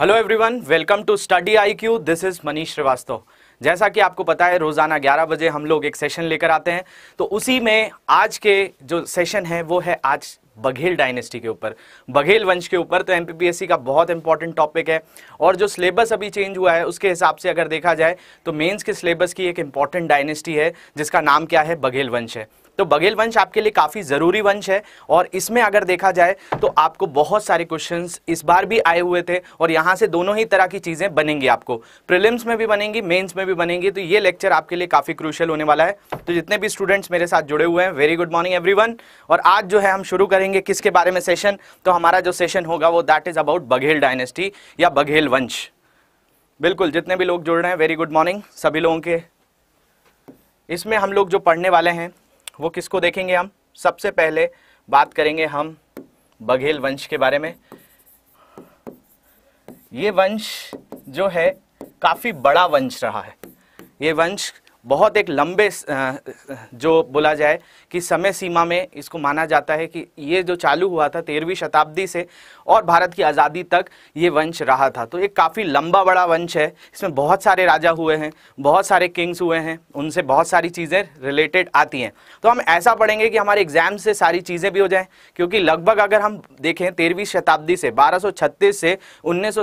hello everyone welcome to study IQ this is Manish Shrivastava जैसा कि आपको पता है रोज़ाना 11 बजे हम लोग एक सेशन लेकर आते हैं तो उसी में आज के जो सेशन है वो है आज बघेल डायनेस्टी के ऊपर बघेल वंश के ऊपर तो एमपीपीएससी का बहुत इंपॉर्टेंट टॉपिक है और जो सिलेबस अभी चेंज हुआ है उसके हिसाब से अगर देखा जाए तो मेंस के सिलेबस की एक इम्पॉर्टेंट डायनेस्टी है जिसका नाम क्या है बघेल वंश है तो बघेल वंश आपके लिए काफ़ी ज़रूरी वंश है और इसमें अगर देखा जाए तो आपको बहुत सारे क्वेश्चन इस बार भी आए हुए थे और यहां से दोनों ही तरह की चीज़ें बनेंगी आपको प्रिलिम्स में भी बनेंगी मेन्स में भी बनेंगी तो ये लेक्चर आपके लिए काफ़ी क्रूशल होने वाला है तो जितने भी स्टूडेंट्स मेरे साथ जुड़े हुए हैं वेरी गुड मॉर्निंग एवरी और आज जो है हम शुरू करेंगे किसके बारे में सेशन तो हमारा जो सेशन होगा वो that is about Baghel dynasty या बघेल वंश बिल्कुल जितने भी लोग जुड़ रहे हैं वेरी गुड मॉर्निंग सभी लोगों के इसमें हम लोग जो पढ़ने वाले हैं वो किसको देखेंगे हम सबसे पहले बात करेंगे हम बघेल वंश के बारे में ये वंश जो है काफ़ी बड़ा वंश रहा है ये वंश बहुत एक लंबे जो बोला जाए कि समय सीमा में इसको माना जाता है कि ये जो चालू हुआ था तेरहवीं शताब्दी से और भारत की आज़ादी तक ये वंश रहा था तो ये काफ़ी लंबा बड़ा वंश है इसमें बहुत सारे राजा हुए हैं बहुत सारे किंग्स हुए हैं उनसे बहुत सारी चीज़ें रिलेटेड आती हैं तो हम ऐसा पढ़ेंगे कि हमारे एग्जाम से सारी चीज़ें भी हो जाएँ क्योंकि लगभग अगर हम देखें तेरहवीं शताब्दी से बारह से उन्नीस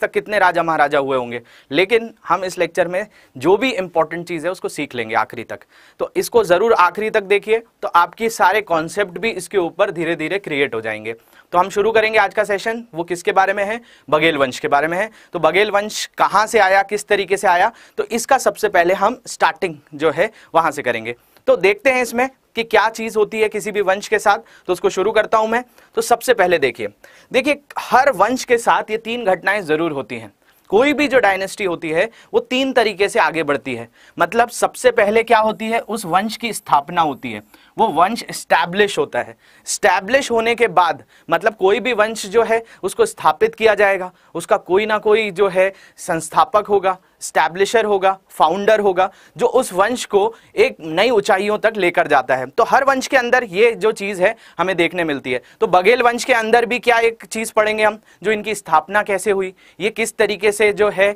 तक कितने राजा महाराजा हुए होंगे लेकिन हम इस लेक्चर में जो भी इम्पोर्टेंट चीज़ है इसको सीख लेंगे आखिरी तक तो इसको ज़रूर आखिरी तक देखिए तो आपके सारे कॉन्सेप्ट भी इसके ऊपर धीरे धीरे क्रिएट हो जाएंगे तो हम शुरू करेंगे आज का सेशन वो किसके बारे में है बघेल वंश के बारे में है तो बघेल वंश कहाँ से आया किस तरीके से आया तो इसका सबसे पहले हम स्टार्टिंग जो है वहां से करेंगे तो देखते हैं इसमें कि क्या चीज़ होती है किसी भी वंश के साथ तो उसको शुरू करता हूं मैं तो सबसे पहले देखिए देखिए हर वंश के साथ ये तीन घटनाएं ज़रूर होती हैं कोई भी जो डायनेस्टी होती है वो तीन तरीके से आगे बढ़ती है मतलब सबसे पहले क्या होती है उस वंश की स्थापना होती है वो वंश स्टैब्लिश होता है स्टैब्लिश होने के बाद मतलब कोई भी वंश जो है उसको स्थापित किया जाएगा उसका कोई ना कोई जो है संस्थापक होगा स्टैब्लिशर होगा फाउंडर होगा जो उस वंश को एक नई ऊंचाइयों तक लेकर जाता है तो हर वंश के अंदर ये जो चीज़ है हमें देखने मिलती है तो बघेल वंश के अंदर भी क्या एक चीज़ पढ़ेंगे हम जो इनकी स्थापना कैसे हुई ये किस तरीके से जो है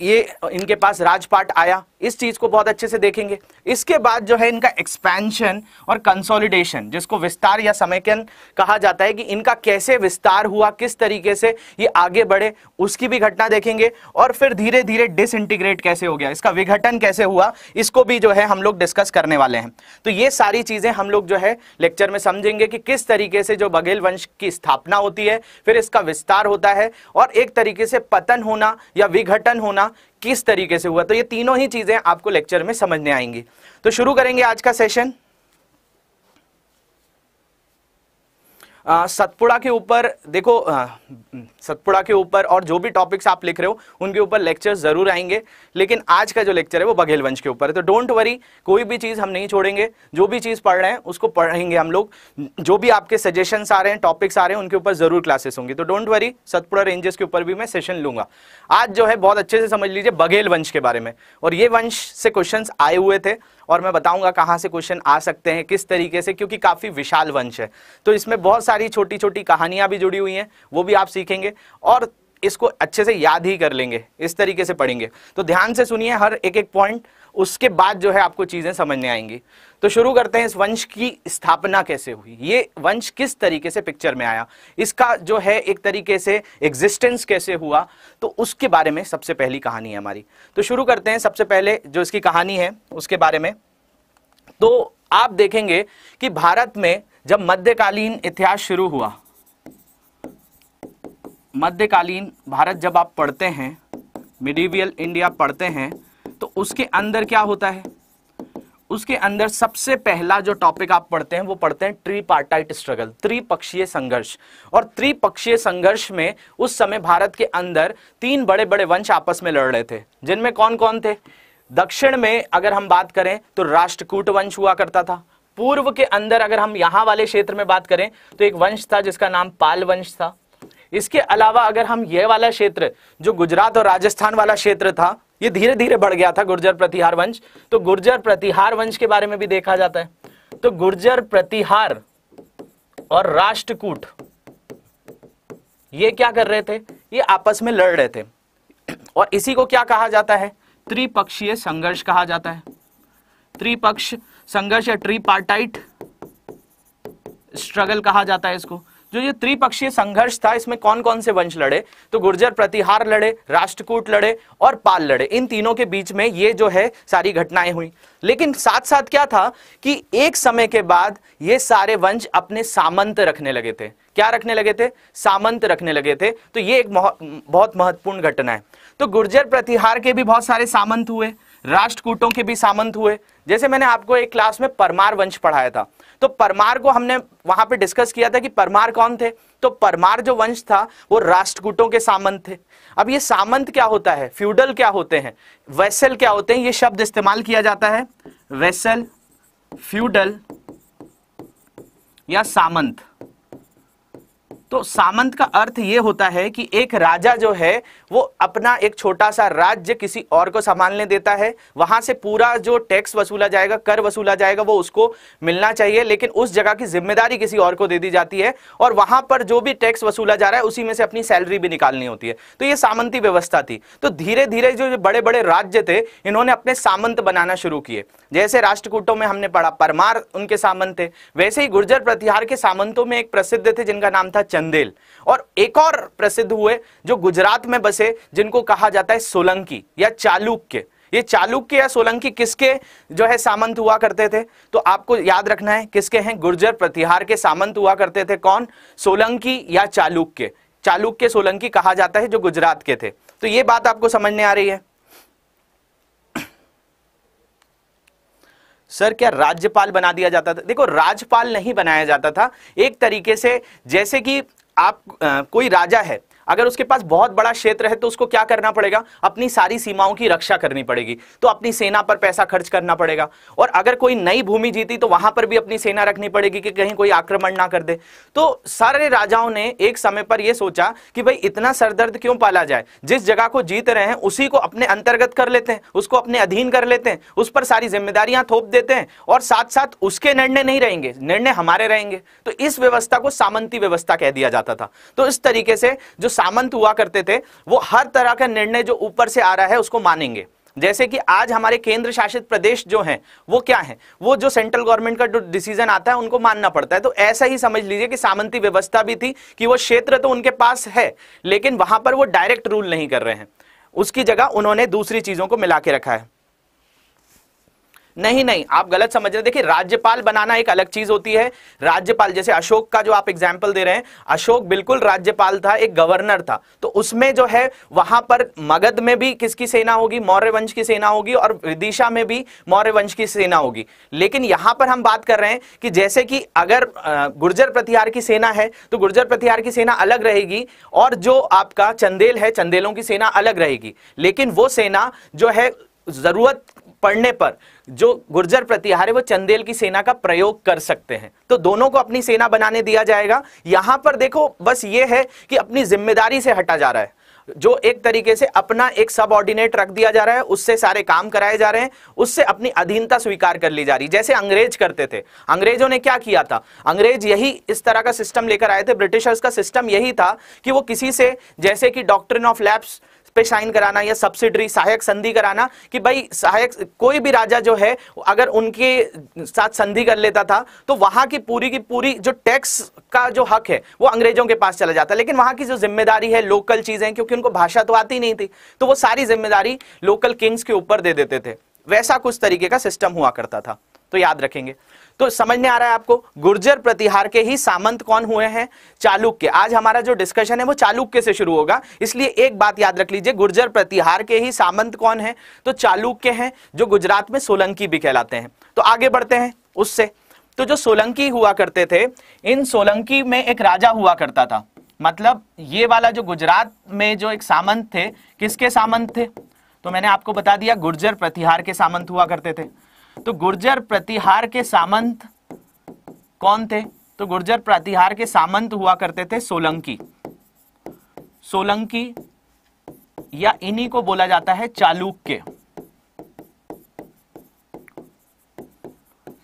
ये इनके पास राजपाट आया इस चीज को बहुत अच्छे से देखेंगे इसके बाद जो है इनका एक्सपेंशन और कंसोलिडेशन जिसको विस्तार या समेकन कहा जाता है कि इनका कैसे विस्तार हुआ किस तरीके से ये आगे बढ़े उसकी भी घटना देखेंगे और फिर धीरे धीरे डिसइंटीग्रेट कैसे हो गया इसका विघटन कैसे हुआ इसको भी जो है हम लोग डिस्कस करने वाले हैं तो ये सारी चीजें हम लोग जो है लेक्चर में समझेंगे कि किस तरीके से जो बघेल वंश की स्थापना होती है फिर इसका विस्तार होता है और एक तरीके से पतन होना या विघटन होना किस तरीके से हुआ तो ये तीनों ही चीजें आपको लेक्चर में समझने आएंगी तो शुरू करेंगे आज का सेशन सतपुड़ा के ऊपर देखो सतपुड़ा के ऊपर और जो भी टॉपिक्स आप लिख रहे हो उनके ऊपर लेक्चर जरूर आएंगे लेकिन आज का जो लेक्चर है वो बघेल वंश के ऊपर है तो डोंट वरी कोई भी चीज़ हम नहीं छोड़ेंगे जो भी चीज़ पढ़ रहे हैं उसको पढ़ेंगे हम लोग जो भी आपके सजेशंस आ रहे हैं टॉपिक्स आ रहे हैं उनके ऊपर जरूर क्लासेस होंगी तो डोंट वरी सतपुड़ा रेंजेस के ऊपर भी मैं सेशन लूंगा आज जो है बहुत अच्छे से समझ लीजिए बघेल वंश के बारे में और ये वंश से क्वेश्चन आए हुए थे और मैं बताऊंगा कहाँ से क्वेश्चन आ सकते हैं किस तरीके से क्योंकि काफ़ी विशाल वंश है तो इसमें बहुत सारी छोटी छोटी कहानियाँ भी जुड़ी हुई हैं वो भी आप सीखेंगे और इसको अच्छे से याद ही कर लेंगे इस तरीके से पढ़ेंगे तो ध्यान से सुनिए हर एक एक पॉइंट उसके बाद जो है आपको चीज़ें समझने आएंगी तो शुरू करते हैं इस वंश की स्थापना कैसे हुई ये वंश किस तरीके से पिक्चर में आया इसका जो है एक तरीके से एग्जिस्टेंस कैसे हुआ तो उसके बारे में सबसे पहली कहानी है हमारी तो शुरू करते हैं सबसे पहले जो इसकी कहानी है उसके बारे में तो आप देखेंगे कि भारत में जब मध्यकालीन इतिहास शुरू हुआ मध्यकालीन भारत जब आप पढ़ते हैं मिडिवियल इंडिया पढ़ते हैं तो उसके अंदर क्या होता है उसके अंदर सबसे पहला जो टॉपिक आप पढ़ते हैं वो पढ़ते हैं ट्रीपार्टाइट स्ट्रगल त्रिपक्षीय संघर्ष और त्रिपक्षीय संघर्ष में उस समय भारत के अंदर तीन बड़े बड़े वंश आपस में लड़ रहे थे जिनमें कौन कौन थे दक्षिण में अगर हम बात करें तो राष्ट्रकूट वंश हुआ करता था पूर्व के अंदर अगर हम यहाँ वाले क्षेत्र में बात करें तो एक वंश था जिसका नाम पाल वंश था इसके अलावा अगर हम यह वाला क्षेत्र जो गुजरात और राजस्थान वाला क्षेत्र था ये धीरे धीरे बढ़ गया था गुर्जर प्रतिहार वंश तो गुर्जर प्रतिहार वंश के बारे में भी देखा जाता है तो गुर्जर प्रतिहार और राष्ट्रकूट ये क्या कर रहे थे ये आपस में लड़ रहे थे और इसी को क्या कहा जाता है त्रिपक्षीय संघर्ष कहा जाता है त्रिपक्ष संघर्ष या ट्रीपार्टाइट स्ट्रगल कहा जाता है इसको जो ये त्रिपक्षीय संघर्ष था इसमें कौन कौन से वंश लड़े तो गुर्जर प्रतिहार लड़े राष्ट्रकूट लड़े और पाल लड़े इन तीनों के बीच में ये जो है सारी घटनाएं हुई लेकिन साथ साथ क्या था कि एक समय के बाद ये सारे वंश अपने सामंत रखने लगे थे क्या रखने लगे थे सामंत रखने लगे थे तो ये एक बहुत महत्वपूर्ण घटना है तो गुर्जर प्रतिहार के भी बहुत सारे सामंत हुए राष्ट्रकूटों के भी सामंत हुए जैसे मैंने आपको एक क्लास में परमार वंश पढ़ाया था तो परमार को हमने वहां पे डिस्कस किया था कि परमार कौन थे तो परमार जो वंश था वो राष्ट्रकूटों के सामंत थे अब ये सामंत क्या होता है फ्यूडल क्या होते हैं वैसल क्या होते हैं ये शब्द इस्तेमाल किया जाता है वैसल फ्यूडल या सामंत तो सामंत का अर्थ ये होता है कि एक राजा जो है वो अपना एक छोटा सा राज्य किसी और को संभालने देता है वहां से पूरा जो टैक्स वसूला जाएगा कर वसूला जाएगा वो उसको मिलना चाहिए लेकिन उस जगह की जिम्मेदारी किसी और को दे दी जाती है और वहां पर जो भी टैक्स वसूला जा रहा है उसी में से अपनी सैलरी भी निकालनी होती है तो ये सामंती व्यवस्था थी तो धीरे धीरे जो बड़े बड़े राज्य थे इन्होंने अपने सामंत बनाना शुरू किए जैसे राष्ट्रकूटों में हमने पढ़ा परमार उनके सामंत थे वैसे ही गुर्जर प्रतिहार के सामंतों में एक प्रसिद्ध थे जिनका नाम था चंदेल और एक और प्रसिद्ध हुए जो गुजरात में बसे जिनको कहा जाता है सोलंकी या चालुक्य ये चालुक्य या सोलंकी किसके जो है सामंत हुआ करते थे तो आपको याद रखना है किसके हैं गुर्जर प्रतिहार के सामंत हुआ करते थे कौन सोलंकी या चालुक्य चालुक्य सोलंकी कहा जाता है जो गुजरात के थे तो ये बात आपको समझने आ रही है सर क्या राज्यपाल बना दिया जाता था देखो राज्यपाल नहीं बनाया जाता था एक तरीके से जैसे कि आप आ, कोई राजा है अगर उसके पास बहुत बड़ा क्षेत्र है तो उसको क्या करना पड़ेगा अपनी सारी सीमाओं की रक्षा करनी पड़ेगी तो अपनी सेना पर पैसा खर्च करना पड़ेगा और अगर कोई नई भूमि जीती तो वहां पर भी अपनी सेना रखनी पड़ेगी कि कहीं कोई आक्रमण ना कर दे तो सारे राजाओं ने एक समय पर यह सोचा कि भाई इतना सरदर्द क्यों पाला जाए जिस जगह को जीत रहे हैं उसी को अपने अंतर्गत कर लेते हैं उसको अपने अधीन कर लेते हैं उस पर सारी जिम्मेदारियां थोप देते हैं और साथ साथ उसके निर्णय नहीं रहेंगे निर्णय हमारे रहेंगे तो इस व्यवस्था को सामंती व्यवस्था कह दिया जाता था तो इस तरीके से जो सामंत हुआ करते थे वो हर तरह का निर्णय जो ऊपर से आ रहा है उसको मानेंगे जैसे कि आज हमारे केंद्र शासित प्रदेश जो हैं वो क्या हैं वो जो सेंट्रल गवर्नमेंट का जो डिसीजन आता है उनको मानना पड़ता है तो ऐसा ही समझ लीजिए कि सामंती व्यवस्था भी थी कि वो क्षेत्र तो उनके पास है लेकिन वहां पर वो डायरेक्ट रूल नहीं कर रहे हैं उसकी जगह उन्होंने दूसरी चीजों को मिला के रखा है नहीं नहीं आप गलत समझ रहे देखिए राज्यपाल बनाना एक अलग चीज होती है राज्यपाल जैसे अशोक का जो आप एग्जाम्पल दे रहे हैं अशोक बिल्कुल राज्यपाल था एक गवर्नर था तो उसमें जो है वहां पर मगध में भी किसकी सेना होगी मौर्य वंश की सेना होगी और विदिशा में भी मौर्य वंश की सेना होगी लेकिन यहां पर हम बात कर रहे हैं कि जैसे कि अगर गुर्जर प्रतिहार की सेना है तो गुर्जर प्रतिहार की सेना अलग रहेगी और जो आपका चंदेल है चंदेलों की सेना अलग रहेगी लेकिन वो सेना जो है जरूरत पड़ने पर जो गुर्जर प्रतिहार है वो चंदेल की सेना का प्रयोग कर सकते हैं तो दोनों को अपनी सेना बनाने दिया जाएगा यहां पर देखो बस ये है कि अपनी जिम्मेदारी से हटा जा रहा है जो एक तरीके से अपना एक सब ऑर्डिनेट रख दिया जा रहा है उससे सारे काम कराए जा रहे हैं उससे अपनी अधीनता स्वीकार कर ली जा रही जैसे अंग्रेज करते थे अंग्रेजों ने क्या किया था अंग्रेज यही इस तरह का सिस्टम लेकर आए थे ब्रिटिशर्स का सिस्टम यही था कि वो किसी से जैसे कि डॉक्ट्रिन ऑफ लैब्स पे साइन कराना या सब्सिडरी सहायक संधि कराना कि भाई सहायक कोई भी राजा जो है अगर उनके साथ संधि कर लेता था तो वहां की पूरी की पूरी जो टैक्स का जो हक है वो अंग्रेजों के पास चला जाता लेकिन वहां की जो जिम्मेदारी है लोकल चीजें क्योंकि उनको भाषा तो आती नहीं थी तो वो सारी जिम्मेदारी लोकल किंग्स के ऊपर दे देते थे वैसा कुछ तरीके का सिस्टम हुआ करता था तो याद रखेंगे तो समझ में आ रहा है आपको गुर्जर प्रतिहार के ही सामंत कौन हुए हैं चालुक्य आज हमारा जो डिस्कशन है वो चालुक्य से शुरू होगा इसलिए एक बात याद रख लीजिए गुर्जर प्रतिहार के ही सामंत कौन है तो चालुक्य हैं जो गुजरात में सोलंकी भी कहलाते हैं तो आगे बढ़ते हैं उससे तो जो सोलंकी हुआ करते थे इन सोलंकी में एक राजा हुआ करता था मतलब ये वाला जो गुजरात में जो एक सामंत थे किसके सामंत थे तो मैंने आपको बता दिया गुर्जर प्रतिहार के सामंत हुआ करते थे तो गुर्जर प्रतिहार के सामंत कौन थे तो गुर्जर प्रतिहार के सामंत हुआ करते थे सोलंकी सोलंकी या इन्हीं को बोला जाता है चालुक्य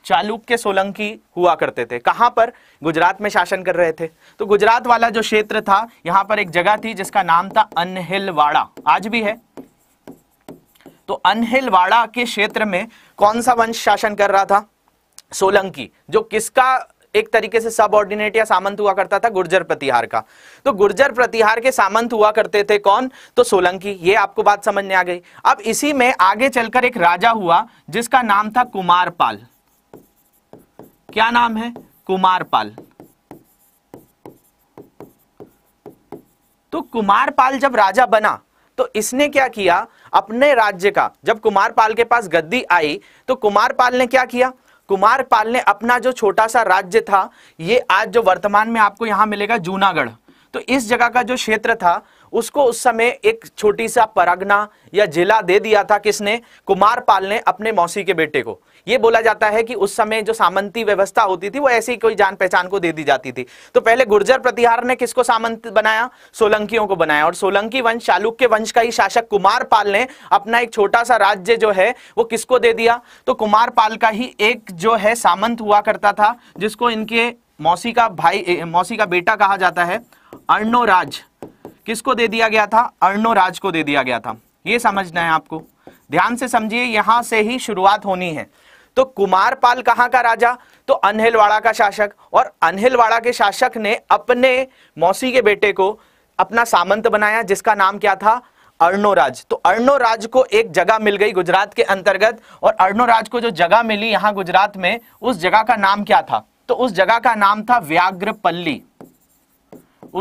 चालुक्य सोलंकी हुआ करते थे कहां पर गुजरात में शासन कर रहे थे तो गुजरात वाला जो क्षेत्र था यहां पर एक जगह थी जिसका नाम था अनहिलवाड़ा आज भी है तो अनहिलवाड़ा के क्षेत्र में कौन सा वंश शासन कर रहा था सोलंकी जो किसका एक तरीके से सबऑर्डिनेट या सामंत हुआ करता था गुर्जर प्रतिहार का तो गुर्जर प्रतिहार के सामंत हुआ करते थे कौन तो सोलंकी ये आपको बात समझ में आ गई अब इसी में आगे चलकर एक राजा हुआ जिसका नाम था कुमारपाल क्या नाम है कुमारपाल तो कुमारपाल जब राजा बना तो इसने क्या किया अपने राज्य का जब कुमार पाल के पास गद्दी आई तो कुमार पाल ने क्या किया कुमार पाल ने अपना जो छोटा सा राज्य था ये आज जो वर्तमान में आपको यहां मिलेगा जूनागढ़ तो इस जगह का जो क्षेत्र था उसको उस समय एक छोटी सा परगना या जिला दे दिया था किसने कुमार पाल ने अपने मौसी के बेटे को ये बोला जाता है कि उस समय जो सामंती व्यवस्था होती थी वो ऐसी कोई जान पहचान को दे दी जाती थी तो पहले गुर्जर प्रतिहार ने किसको सामंत बनाया सोलंकियों को बनाया और सोलंकी वंश शालुक के वंश का ही शासक कुमार पाल ने अपना एक छोटा सा राज्य जो है वो किसको दे दिया तो कुमार पाल का ही एक जो है सामंत हुआ करता था जिसको इनके मौसी का भाई मौसी का बेटा कहा जाता है अर्णोराज किसको दे दिया गया था अर्णो राज को दे दिया गया था ये समझना है आपको ध्यान से समझिए यहां से ही शुरुआत होनी है तो कुमार पाल कहां का राजा तो अनहिलवाड़ा का शासक और अनहिलवाड़ा के शासक ने अपने मौसी के बेटे को अपना सामंत बनाया जिसका नाम क्या था अर्णोराज तो अर्णोराज को एक जगह मिल गई गुजरात के अंतर्गत और अर्णोराज को जो जगह मिली यहां गुजरात में उस जगह का नाम क्या था तो उस जगह का नाम था व्याग्रपल्ली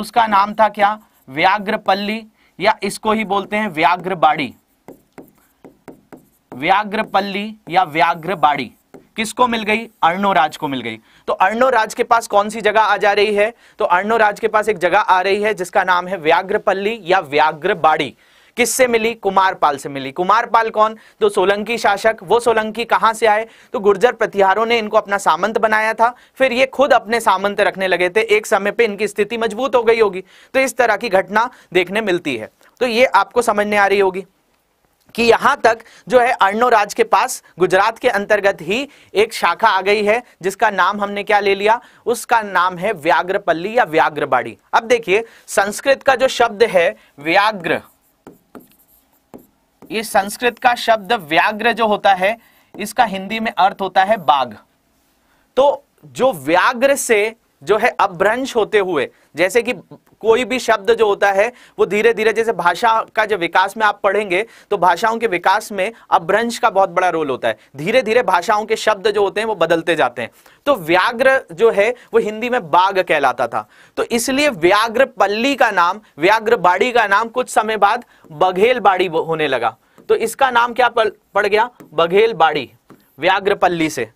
उसका नाम था क्या व्याघ्रपल्ली या इसको ही बोलते हैं व्याघ्रबाड़ी व्याघ्रपल्ली या व्याघ्रबाड़ी किसको मिल गई अर्णो राज को मिल गई तो अर्णो राज के पास कौन सी जगह आ जा रही है तो अर्णो राज के पास एक जगह आ रही है जिसका नाम है व्याघ्रपल्ली या व्याघ्रबाड़ी किससे मिली कुमारपाल से मिली कुमारपाल कौन तो सोलंकी शासक वो सोलंकी कहां से आए तो गुर्जर प्रतिहारों ने इनको अपना सामंत बनाया था फिर ये खुद अपने सामंत रखने लगे थे एक समय पे इनकी स्थिति मजबूत हो गई होगी तो इस तरह की घटना देखने मिलती है तो ये आपको समझने आ रही होगी कि यहां तक जो है अर्णो राज के पास गुजरात के अंतर्गत ही एक शाखा आ गई है जिसका नाम हमने क्या ले लिया उसका नाम है व्याग्रपल्ली या व्याग्रबाड़ी अब देखिए संस्कृत का जो शब्द है व्याग्र ये संस्कृत का शब्द व्याग्र जो होता है इसका हिंदी में अर्थ होता है बाघ तो जो व्याग्र से जो है अभ्रंश होते हुए जैसे कि कोई भी शब्द जो होता है वो धीरे धीरे जैसे भाषा का जो विकास में आप पढ़ेंगे तो भाषाओं के विकास में अभ्रंश का बहुत बड़ा रोल होता है धीरे धीरे भाषाओं के शब्द जो होते हैं वो बदलते जाते हैं तो व्याग्र जो है वो हिंदी में बाघ कहलाता था तो इसलिए व्याग्र पल्ली का नाम व्याग्र बाड़ी का नाम कुछ समय बाद बघेल बाड़ी होने लगा तो इसका नाम क्या पड़ गया बघेल बाड़ी पल्ली से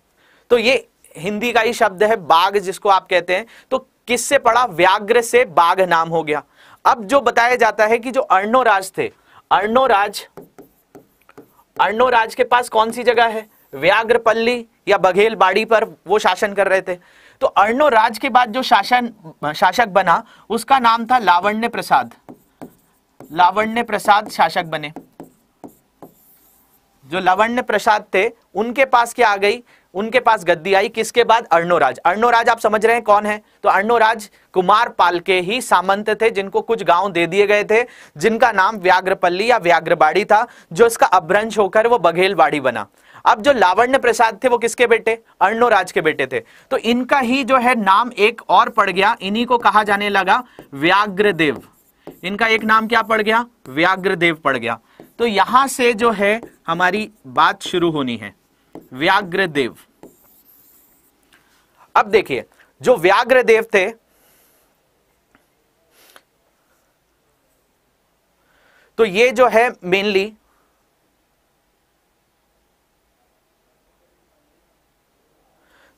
तो ये हिंदी का ही शब्द है बाघ जिसको आप कहते हैं तो किससे पड़ा व्याग्र से बाघ नाम हो गया अब जो बताया जाता है कि जो अर्णो राज थे अर्णो राज के पास कौन सी जगह है व्याग्रपल्ली या बघेल बाड़ी पर वो शासन कर रहे थे तो अर्णो राज के बाद जो शासन शासक बना उसका नाम था लावण्य प्रसाद लावण्य प्रसाद शासक बने जो लवण्य प्रसाद थे उनके पास क्या आ गई उनके पास गद्दी आई किसके बाद अर्णोराज अर्णोराज आप समझ रहे हैं कौन है तो अर्णोराज कुमार पाल के ही सामंत थे जिनको कुछ गांव दे दिए गए थे जिनका नाम व्याग्रपल्ली या व्याग्रबाड़ी था जो इसका अभ्रंश होकर वो बघेलवाड़ी बना अब जो लावण्य प्रसाद थे वो किसके बेटे अर्णोराज के बेटे थे तो इनका ही जो है नाम एक और पड़ गया इन्हीं को कहा जाने लगा व्याग्रदेव इनका एक नाम क्या पड़ गया व्याग्रदेव पड़ गया तो यहां से जो है हमारी बात शुरू होनी है देव अब देखिए जो देव थे तो ये जो है मेनली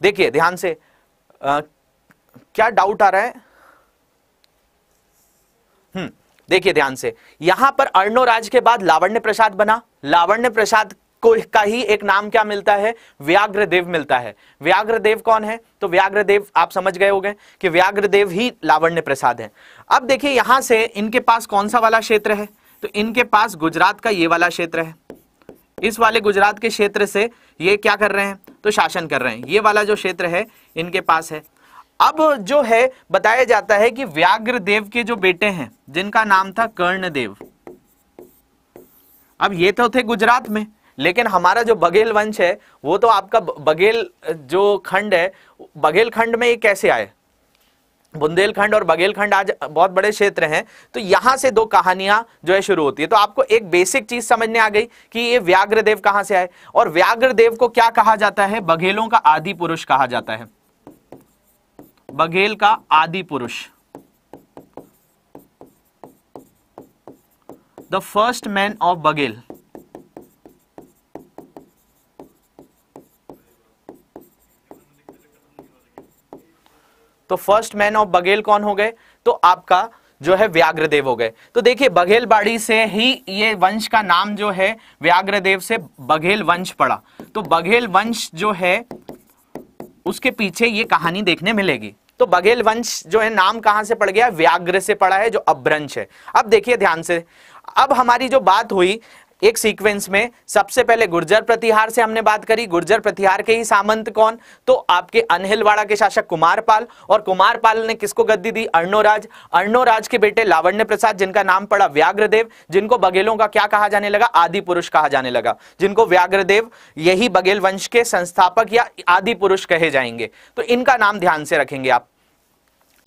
देखिए ध्यान से आ, क्या डाउट आ रहा है हम्म देखिए ध्यान से यहां पर अर्णो राज के बाद लावण्य प्रसाद बना लावण्य प्रसाद को का ही एक नाम क्या मिलता है व्याघ्रदेव मिलता है व्याघ्रदेव कौन है तो व्याघ्रदेव आप समझ गए होंगे कि व्याघ्रदेव ही लावण्य प्रसाद है अब देखिए यहां से इनके पास कौन सा वाला क्षेत्र है तो इनके पास गुजरात का ये वाला क्षेत्र है इस वाले गुजरात के क्षेत्र से ये क्या कर रहे हैं तो शासन कर रहे हैं ये वाला जो क्षेत्र है इनके पास है अब जो है बताया जाता है कि व्याघ्र देव के जो बेटे हैं जिनका नाम था कर्णदेव अब ये तो थे गुजरात में लेकिन हमारा जो बघेल वंश है वो तो आपका बघेल जो खंड है बघेल खंड में ये कैसे आए बुंदेलखंड और बघेलखंड आज बहुत बड़े क्षेत्र हैं तो यहां से दो कहानियां जो है शुरू होती है तो आपको एक बेसिक चीज समझने आ गई कि ये व्याघ्रदेव कहां से आए और व्याघ्रदेव को क्या कहा जाता है बघेलों का आदि पुरुष कहा जाता है बघेल का आदि पुरुष the first man of Baghel तो फर्स्ट मैन ऑफ बघेल कौन हो गए तो आपका जो है व्याग्रदेव हो गए तो देखिए बघेल बाड़ी से ही ये वंश का नाम जो है व्याग्रदेव से बघेल वंश पड़ा तो बघेल वंश जो है उसके पीछे ये कहानी देखने मिलेगी तो बघेल वंश जो है नाम कहां से पड़ गया व्याग्र से पड़ा है जो अभ्रंश है अब देखिए ध्यान से अब हमारी जो बात हुई एक सीक्वेंस में सबसे पहले गुर्जर प्रतिहार से हमने बात करी गुर्जर प्रतिहार के ही सामंत कौन तो आपके अनहिलवाड़ा के शासक कुमारपाल और कुमारपाल ने किसको गद्दी दी अर्णोराज अर्णोराज के बेटे लावण्य प्रसाद जिनका नाम पड़ा व्याघ्रदेव जिनको बघेलों का क्या कहा जाने लगा आदि पुरुष कहा जाने लगा जिनको व्याघ्रदेव यही बघेल वंश के संस्थापक या आदि पुरुष कहे जाएंगे तो इनका नाम ध्यान से रखेंगे आप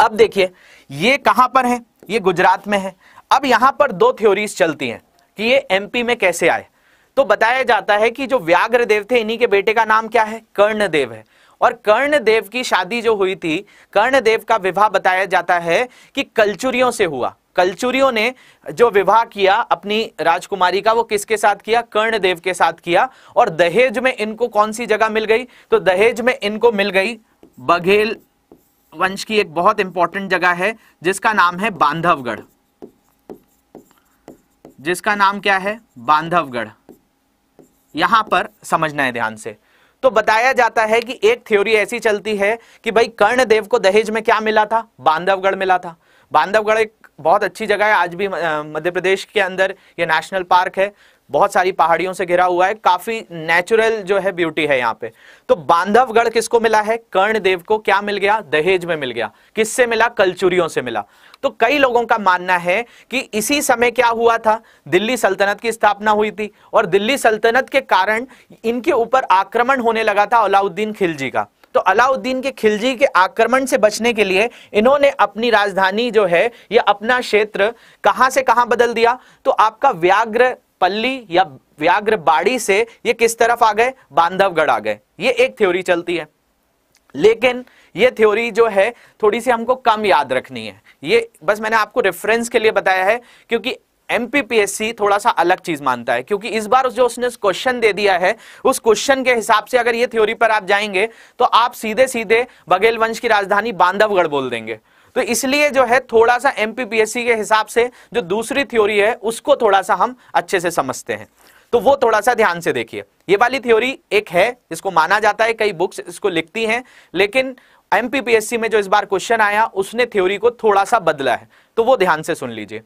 अब देखिए ये कहां पर है ये गुजरात में है अब यहां पर दो थ्योरीज चलती हैं कि ये एमपी में कैसे आए तो बताया जाता है कि जो व्याघ्र देव थे इन्हीं के बेटे का नाम क्या है कर्णदेव है और कर्णदेव की शादी जो हुई थी कर्णदेव का विवाह बताया जाता है कि कलचुरियों से हुआ कलचुरियों ने जो विवाह किया अपनी राजकुमारी का वो किसके साथ किया कर्णदेव के साथ किया और दहेज में इनको कौन सी जगह मिल गई तो दहेज में इनको मिल गई बघेल वंश की एक बहुत इंपॉर्टेंट जगह है जिसका नाम है बांधवगढ़ जिसका नाम क्या है बांधवगढ़ यहां पर समझना है ध्यान से तो बताया जाता है कि एक थ्योरी ऐसी चलती है कि भाई कर्णदेव को दहेज में क्या मिला था बांधवगढ़ मिला था बांधवगढ़ एक बहुत अच्छी जगह है आज भी मध्य प्रदेश के अंदर ये नेशनल पार्क है बहुत सारी पहाड़ियों से घिरा हुआ है काफी नेचुरल जो है ब्यूटी है यहाँ पे तो बांधवगढ़ किसको मिला है कर्ण देव को क्या मिल गया दहेज में मिल गया किससे मिला कलचुरियों से मिला तो कई लोगों का मानना है कि इसी समय क्या हुआ था दिल्ली सल्तनत की स्थापना हुई थी और दिल्ली सल्तनत के कारण इनके ऊपर आक्रमण होने लगा था अलाउद्दीन खिलजी का तो अलाउद्दीन के खिलजी के आक्रमण से बचने के लिए इन्होंने अपनी राजधानी जो है यह अपना क्षेत्र कहां से कहां बदल दिया तो आपका व्याग्र पल्ली या व्याघ्र बाड़ी से ये किस तरफ आ गए बांधवगढ़ आ गए ये एक थ्योरी चलती है लेकिन ये थ्योरी जो है थोड़ी सी हमको कम याद रखनी है ये बस मैंने आपको रेफरेंस के लिए बताया है क्योंकि एमपीपीएससी थोड़ा सा अलग चीज मानता है क्योंकि इस बार जो उसने क्वेश्चन दे दिया है उस क्वेश्चन के हिसाब से अगर ये थ्योरी पर आप जाएंगे तो आप सीधे सीधे बघेल वंश की राजधानी बांधवगढ़ बोल देंगे तो इसलिए जो है थोड़ा सा एमपीपीएससी के हिसाब से जो दूसरी थ्योरी है उसको थोड़ा सा हम अच्छे से समझते हैं तो वो थोड़ा सा ध्यान से देखिए ये वाली थ्योरी एक है इसको माना जाता है कई बुक्स इसको लिखती हैं लेकिन एमपीपीएससी में जो इस बार क्वेश्चन आया उसने थ्योरी को थोड़ा सा बदला है तो वो ध्यान से सुन लीजिए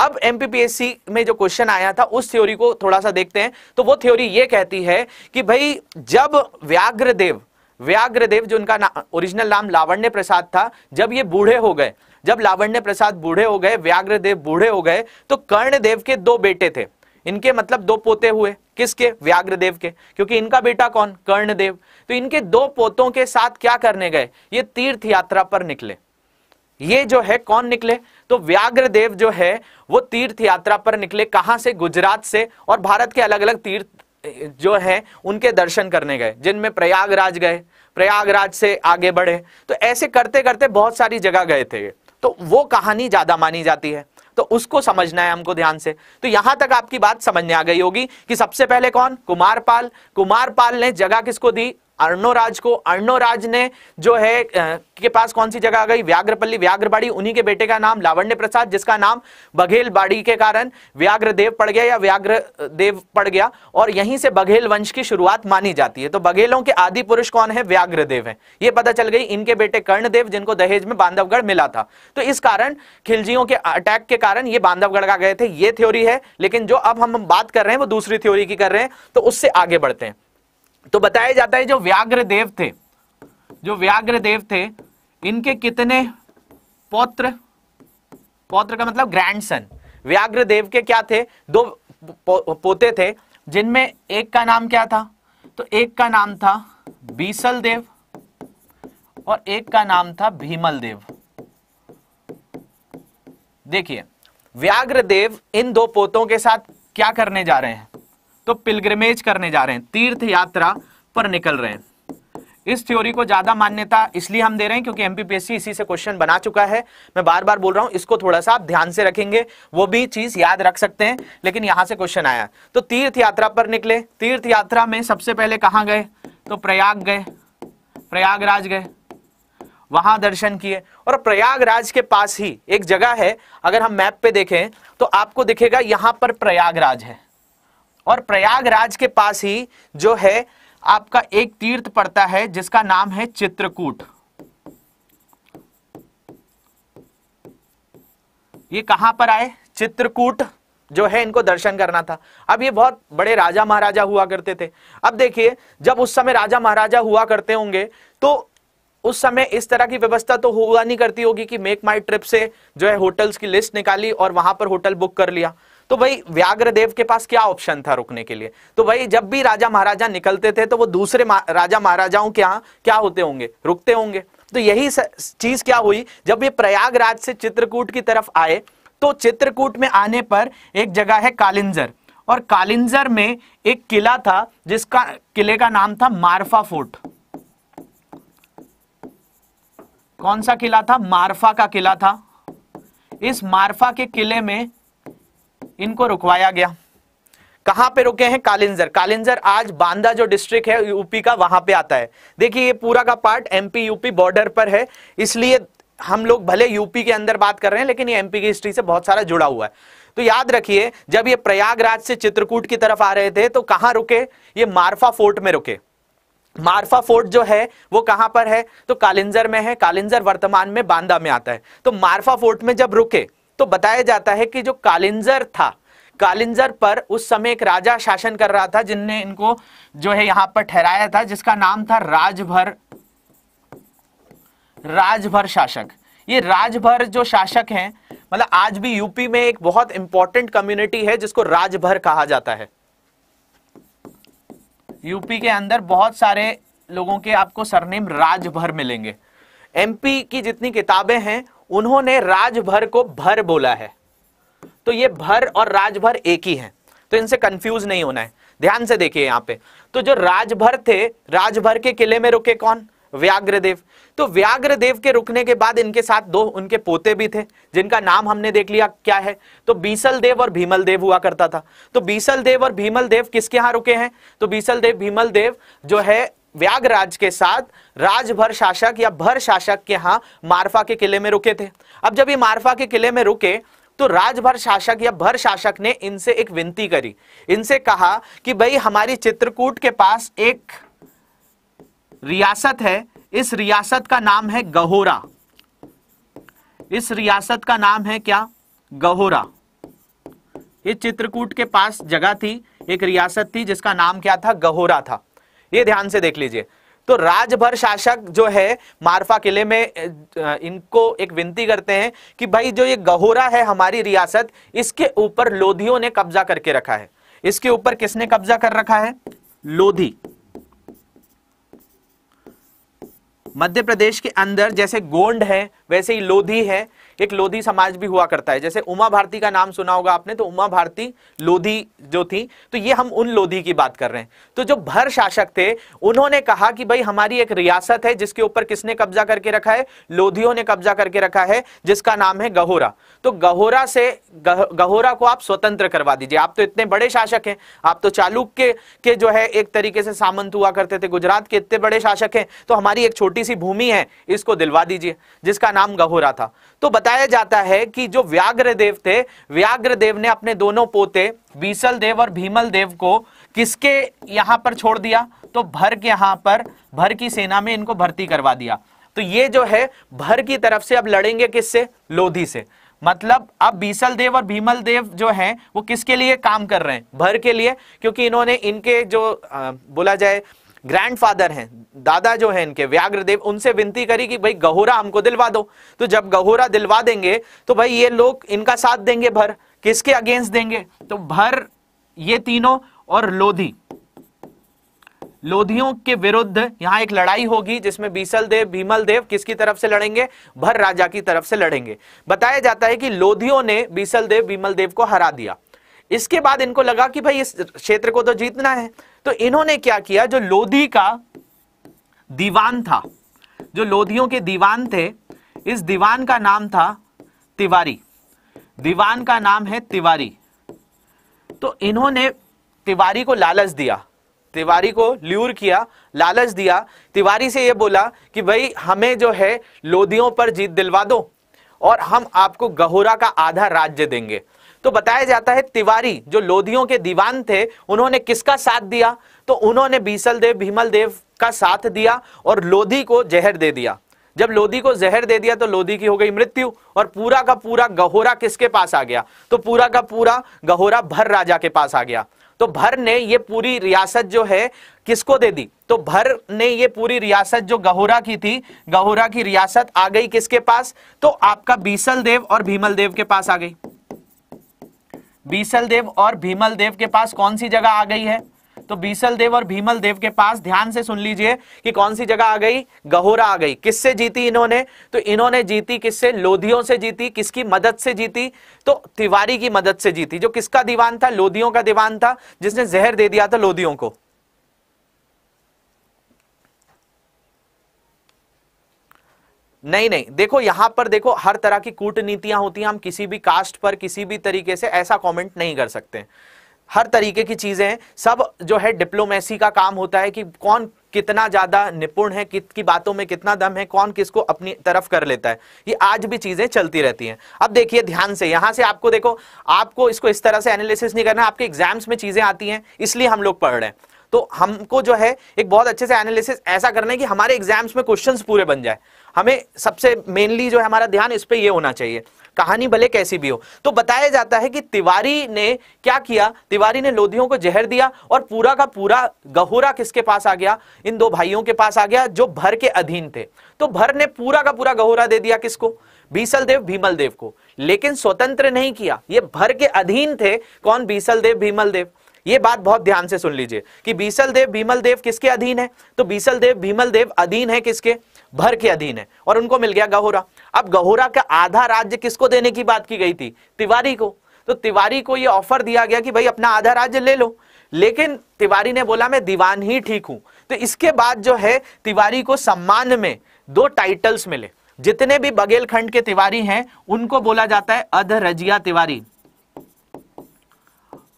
अब एमपीपीएससी में जो क्वेश्चन आया था उस थ्योरी को थोड़ा सा देखते हैं तो वो थ्योरी ये कहती है कि भाई जब व्याघ्रदेव व्याग्रदेव जो उनका ना, ओरिजिनल नाम लावण्य प्रसाद था जब ये बूढ़े हो गए जब लावण्य प्रसाद बूढ़े हो गए व्याग्रदेव बूढ़े हो गए तो कर्णदेव के दो बेटे थे इनके मतलब दो पोते हुए किसके व्याग्रदेव के क्योंकि इनका बेटा कौन कर्णदेव तो इनके दो पोतों के साथ क्या करने गए ये तीर्थ यात्रा पर निकले ये जो है कौन निकले तो व्याग्रदेव जो है वो तीर्थ यात्रा पर निकले कहां से गुजरात से और भारत के अलग अलग तीर्थ जो है उनके दर्शन करने गए जिनमें प्रयागराज गए प्रयागराज से आगे बढ़े तो ऐसे करते करते बहुत सारी जगह गए थे तो वो कहानी ज्यादा मानी जाती है तो उसको समझना है हमको ध्यान से तो यहां तक आपकी बात समझ में आ गई होगी कि सबसे पहले कौन कुमारपाल कुमारपाल ने जगह किसको दी अर्णोराज को अर्णोराज ने जो है के पास कौन सी जगह आ गई व्याघ्रपल्ली व्याघ्रबाड़ी उन्हीं के बेटे का नाम लावण्य प्रसाद जिसका नाम बघेल बाड़ी के कारण व्याग्रदेव पड़ गया या व्याघ्र देव पड़ गया और यहीं से बघेल वंश की शुरुआत मानी जाती है तो बघेलों के आदि पुरुष कौन है व्याग्रदेव है यह पता चल गई इनके बेटे कर्णदेव जिनको दहेज में बांधवगढ़ मिला था तो इस कारण खिलजियों के अटैक के कारण ये बांधवगढ़ का गए थे ये थ्योरी है लेकिन जो अब हम बात कर रहे हैं वो दूसरी थ्योरी की कर रहे हैं तो उससे आगे बढ़ते हैं तो बताया जाता है जो व्याघ्र देव थे जो व्याघ्र देव थे इनके कितने पौत्र पौत्र का मतलब ग्रैंडसन व्याघ्र देव के क्या थे दो पो, पोते थे जिनमें एक का नाम क्या था तो एक का नाम था बीसल देव और एक का नाम था भीमल देव देखिए व्याघ्र देव इन दो पोतों के साथ क्या करने जा रहे हैं तो पिलग्रमेज करने जा रहे हैं तीर्थ यात्रा पर निकल रहे हैं इस थ्योरी को ज्यादा मान्यता इसलिए हम दे रहे हैं क्योंकि एमपीपीएससी इसी से क्वेश्चन बना चुका है मैं बार बार बोल रहा हूं इसको थोड़ा सा आप ध्यान से रखेंगे वो भी चीज याद रख सकते हैं लेकिन यहां से क्वेश्चन आया तो तीर्थ यात्रा पर निकले तीर्थ यात्रा में सबसे पहले कहाँ गए तो प्रयाग गए प्रयागराज गए वहां दर्शन किए और प्रयागराज के पास ही एक जगह है अगर हम मैप पे देखें तो आपको दिखेगा यहां पर प्रयागराज है और प्रयागराज के पास ही जो है आपका एक तीर्थ पड़ता है जिसका नाम है चित्रकूट ये कहां पर आए चित्रकूट जो है इनको दर्शन करना था अब ये बहुत बड़े राजा महाराजा हुआ करते थे अब देखिए जब उस समय राजा महाराजा हुआ करते होंगे तो उस समय इस तरह की व्यवस्था तो हुआ नहीं करती होगी कि मेक माई ट्रिप से जो है होटल्स की लिस्ट निकाली और वहां पर होटल बुक कर लिया तो भाई व्याग्रदेव के पास क्या ऑप्शन था रुकने के लिए तो भाई जब भी राजा महाराजा निकलते थे तो वो दूसरे राजा महाराजाओं के यहां क्या होते होंगे रुकते होंगे तो यही चीज क्या हुई जब ये प्रयागराज से चित्रकूट की तरफ आए तो चित्रकूट में आने पर एक जगह है कालिंजर और कालिंजर में एक किला था जिसका किले का नाम था मारफा फोर्ट कौन सा किला था मारफा का किला था इस मारफा के किले में इनको रुकवाया गया कहां पे रुके हैं कालिंजर कालिंजर आज बांदा जो डिस्ट्रिक्ट है यूपी का वहां पे आता है देखिए ये पूरा का पार्ट एमपी यूपी बॉर्डर पर है इसलिए हम लोग भले यूपी के अंदर बात कर रहे हैं लेकिन ये एमपी की हिस्ट्री से बहुत सारा जुड़ा हुआ है तो याद रखिए जब ये प्रयागराज से चित्रकूट की तरफ आ रहे थे तो कहां रुके ये मार्फा फोर्ट में रुके मार्फा फोर्ट जो है वो कहां पर है तो कालिंजर में है कालिंजर वर्तमान में बांदा में आता है तो मार्फा फोर्ट में जब रुके तो बताया जाता है कि जो कालिंजर था कालिंजर पर उस समय एक राजा शासन कर रहा था जिनने इनको जो है यहां पर ठहराया था जिसका नाम था राजभर राजभर शासक ये राजभर जो शासक हैं मतलब आज भी यूपी में एक बहुत इंपॉर्टेंट कम्युनिटी है जिसको राजभर कहा जाता है यूपी के अंदर बहुत सारे लोगों के आपको सरनेम राजभर मिलेंगे एमपी की जितनी किताबें हैं उन्होंने राजभर को भर बोला है तो ये भर और राजभर एक ही है तो इनसे कंफ्यूज नहीं होना है ध्यान से देखिए यहां पे तो जो राजभर थे राजभर के किले में रुके कौन व्याग्रदेव तो व्याग्रदेव के रुकने के बाद इनके साथ दो उनके पोते भी थे जिनका नाम हमने देख लिया क्या है तो बीसल देव और भीमल देव हुआ करता था तो बीसल देव और भीमल देव किसके यहां रुके हैं तो बीसल देव भीमल देव जो है व्यागराज के साथ राजभर शासक या भर शासक के यहाँ मारफा के किले में रुके थे अब जब ये मारफा के किले में रुके तो राजभर शासक या भर शासक ने इनसे एक विनती करी इनसे कहा कि भाई हमारी चित्रकूट के पास एक रियासत है इस रियासत का नाम है गहोरा इस रियासत का नाम है क्या गहोरा ये चित्रकूट के पास जगह थी एक रियासत थी जिसका नाम क्या था गहोरा था ये ध्यान से देख लीजिए तो राजभर शासक जो है मारफा किले में इनको एक विनती करते हैं कि भाई जो ये गहोरा है हमारी रियासत इसके ऊपर लोधियों ने कब्जा करके रखा है इसके ऊपर किसने कब्जा कर रखा है लोधी मध्य प्रदेश के अंदर जैसे गोंड है वैसे ही लोधी है एक लोधी समाज भी हुआ करता है जैसे उमा भारती का नाम सुना होगा आपने तो उमा भारती लोधी जो थी तो ये हम उन लोधी की बात कर रहे हैं तो जो भर शासक थे उन्होंने कहा कि भाई हमारी एक रियासत है जिसके ऊपर किसने कब्जा करके रखा है लोधियों ने कब्जा करके रखा है जिसका नाम है गहोरा तो गहोरा से गह, गहोरा को आप स्वतंत्र करवा दीजिए आप तो इतने बड़े शासक हैं आप तो चालुक्य के, के जो है एक तरीके से सामंत हुआ करते थे गुजरात के इतने बड़े शासक हैं तो हमारी एक छोटी सी भूमि है इसको दिलवा दीजिए जिसका नाम गहोरा था तो बताया जाता है कि जो व्याघ्र देव थे व्याघ्र देव ने अपने दोनों पोते बीसल देव और भीमल देव को किसके यहां पर छोड़ दिया तो भर के यहां पर भर की सेना में इनको भर्ती करवा दिया तो ये जो है भर की तरफ से अब लड़ेंगे किससे लोधी से मतलब अब बीसल देव और भीमल देव जो है वो किसके लिए काम कर रहे हैं भर के लिए क्योंकि इन्होंने इनके जो आ, बोला जाए ग्रैंडफादर हैं दादा जो हैं इनके व्याग्रदेव उनसे विनती करी कि भाई गहोरा हमको दिलवा दो तो जब गहोरा दिलवा देंगे तो भाई ये लोग इनका साथ देंगे भर किसके अगेंस्ट देंगे तो भर ये तीनों और लोधी लोधियों के विरुद्ध यहाँ एक लड़ाई होगी जिसमें बीसल देव भीमल देव किसकी तरफ से लड़ेंगे भर राजा की तरफ से लड़ेंगे बताया जाता है कि लोधियों ने बीसल देव भीमल देव को हरा दिया इसके बाद इनको लगा कि भाई इस क्षेत्र को तो जीतना है तो इन्होंने क्या किया जो लोधी का दीवान था जो लोधियों के दीवान थे इस दीवान का नाम था तिवारी दीवान का नाम है तिवारी तो इन्होंने तिवारी को लालच दिया तिवारी को ल्यूर किया लालच दिया तिवारी से यह बोला कि भाई हमें जो है लोधियों पर जीत दिलवा दो और हम आपको गहोरा का आधा राज्य देंगे तो बताया जाता है तिवारी जो लोधियों के दीवान थे उन्होंने किसका साथ दिया तो उन्होंने बीसल देव भीमल देव का साथ दिया और लोधी को जहर दे दिया जब लोधी को जहर दे दिया तो लोधी की हो गई मृत्यु और पूरा का पूरा गहोरा किसके पास आ गया तो पूरा का पूरा गहोरा भर राजा के पास आ गया तो भर ने ये पूरी रियासत जो है किसको दे दी तो भर ने ये पूरी रियासत जो गहोरा की थी गहोरा की रियासत आ गई किसके पास तो आपका बीसल देव और भीमल देव के पास आ गई बीसल देव और भीमल देव के पास कौन सी जगह आ गई है तो बीसल देव और भीमल देव के पास ध्यान से सुन लीजिए कि कौन सी जगह आ गई गहोरा आ गई किससे जीती इन्होंने तो इन्होंने जीती किससे लोधियों से जीती किसकी मदद से जीती तो तिवारी की मदद से जीती जो किसका दीवान था लोधियों का दीवान था जिसने जहर दे दिया था लोधियों को नहीं नहीं देखो यहां पर देखो हर तरह की कूटनीतियां होती हैं हम किसी भी कास्ट पर किसी भी तरीके से ऐसा कमेंट नहीं कर सकते हर तरीके की चीजें हैं सब जो है डिप्लोमेसी का काम होता है कि कौन कितना ज्यादा निपुण है कित की बातों में कितना दम है कौन किसको अपनी तरफ कर लेता है ये आज भी चीजें चलती रहती हैं अब देखिए ध्यान से यहां से आपको देखो आपको इसको इस तरह से एनालिसिस नहीं करना आपके एग्जाम्स में चीजें आती हैं इसलिए हम लोग पढ़ रहे हैं तो हमको जो है एक बहुत अच्छे से एनालिसिस ऐसा करना है कि हमारे एग्जाम्स में क्वेश्चंस पूरे बन जाए हमें सबसे मेनली जो है हमारा ध्यान इस पर यह होना चाहिए कहानी भले कैसी भी हो तो बताया जाता है कि तिवारी ने क्या किया तिवारी ने लोधियों को जहर दिया और पूरा का पूरा गहोरा किसके पास आ गया इन दो भाइयों के पास आ गया जो भर के अधीन थे तो भर ने पूरा का पूरा गहोरा दे दिया किसको बीसल देव भीमल देव को लेकिन स्वतंत्र नहीं किया ये भर के अधीन थे कौन बीसल देव भीमल देव ये बात बहुत ध्यान से सुन लीजिए कि बीसल देव भीमल देव किसके अधीन है तो बीसल देव भीमल देव अधीन है किसके भर के अधीन है और उनको मिल गया गहोरा अब गहोरा का आधा राज्य किसको देने की बात की गई थी तिवारी को तो तिवारी को यह ऑफर दिया गया कि भाई अपना आधा राज्य ले लो लेकिन तिवारी ने बोला मैं दीवान ही ठीक हूं तो इसके बाद जो है तिवारी को सम्मान में दो टाइटल्स मिले जितने भी बघेलखंड के तिवारी हैं उनको बोला जाता है अधरजिया तिवारी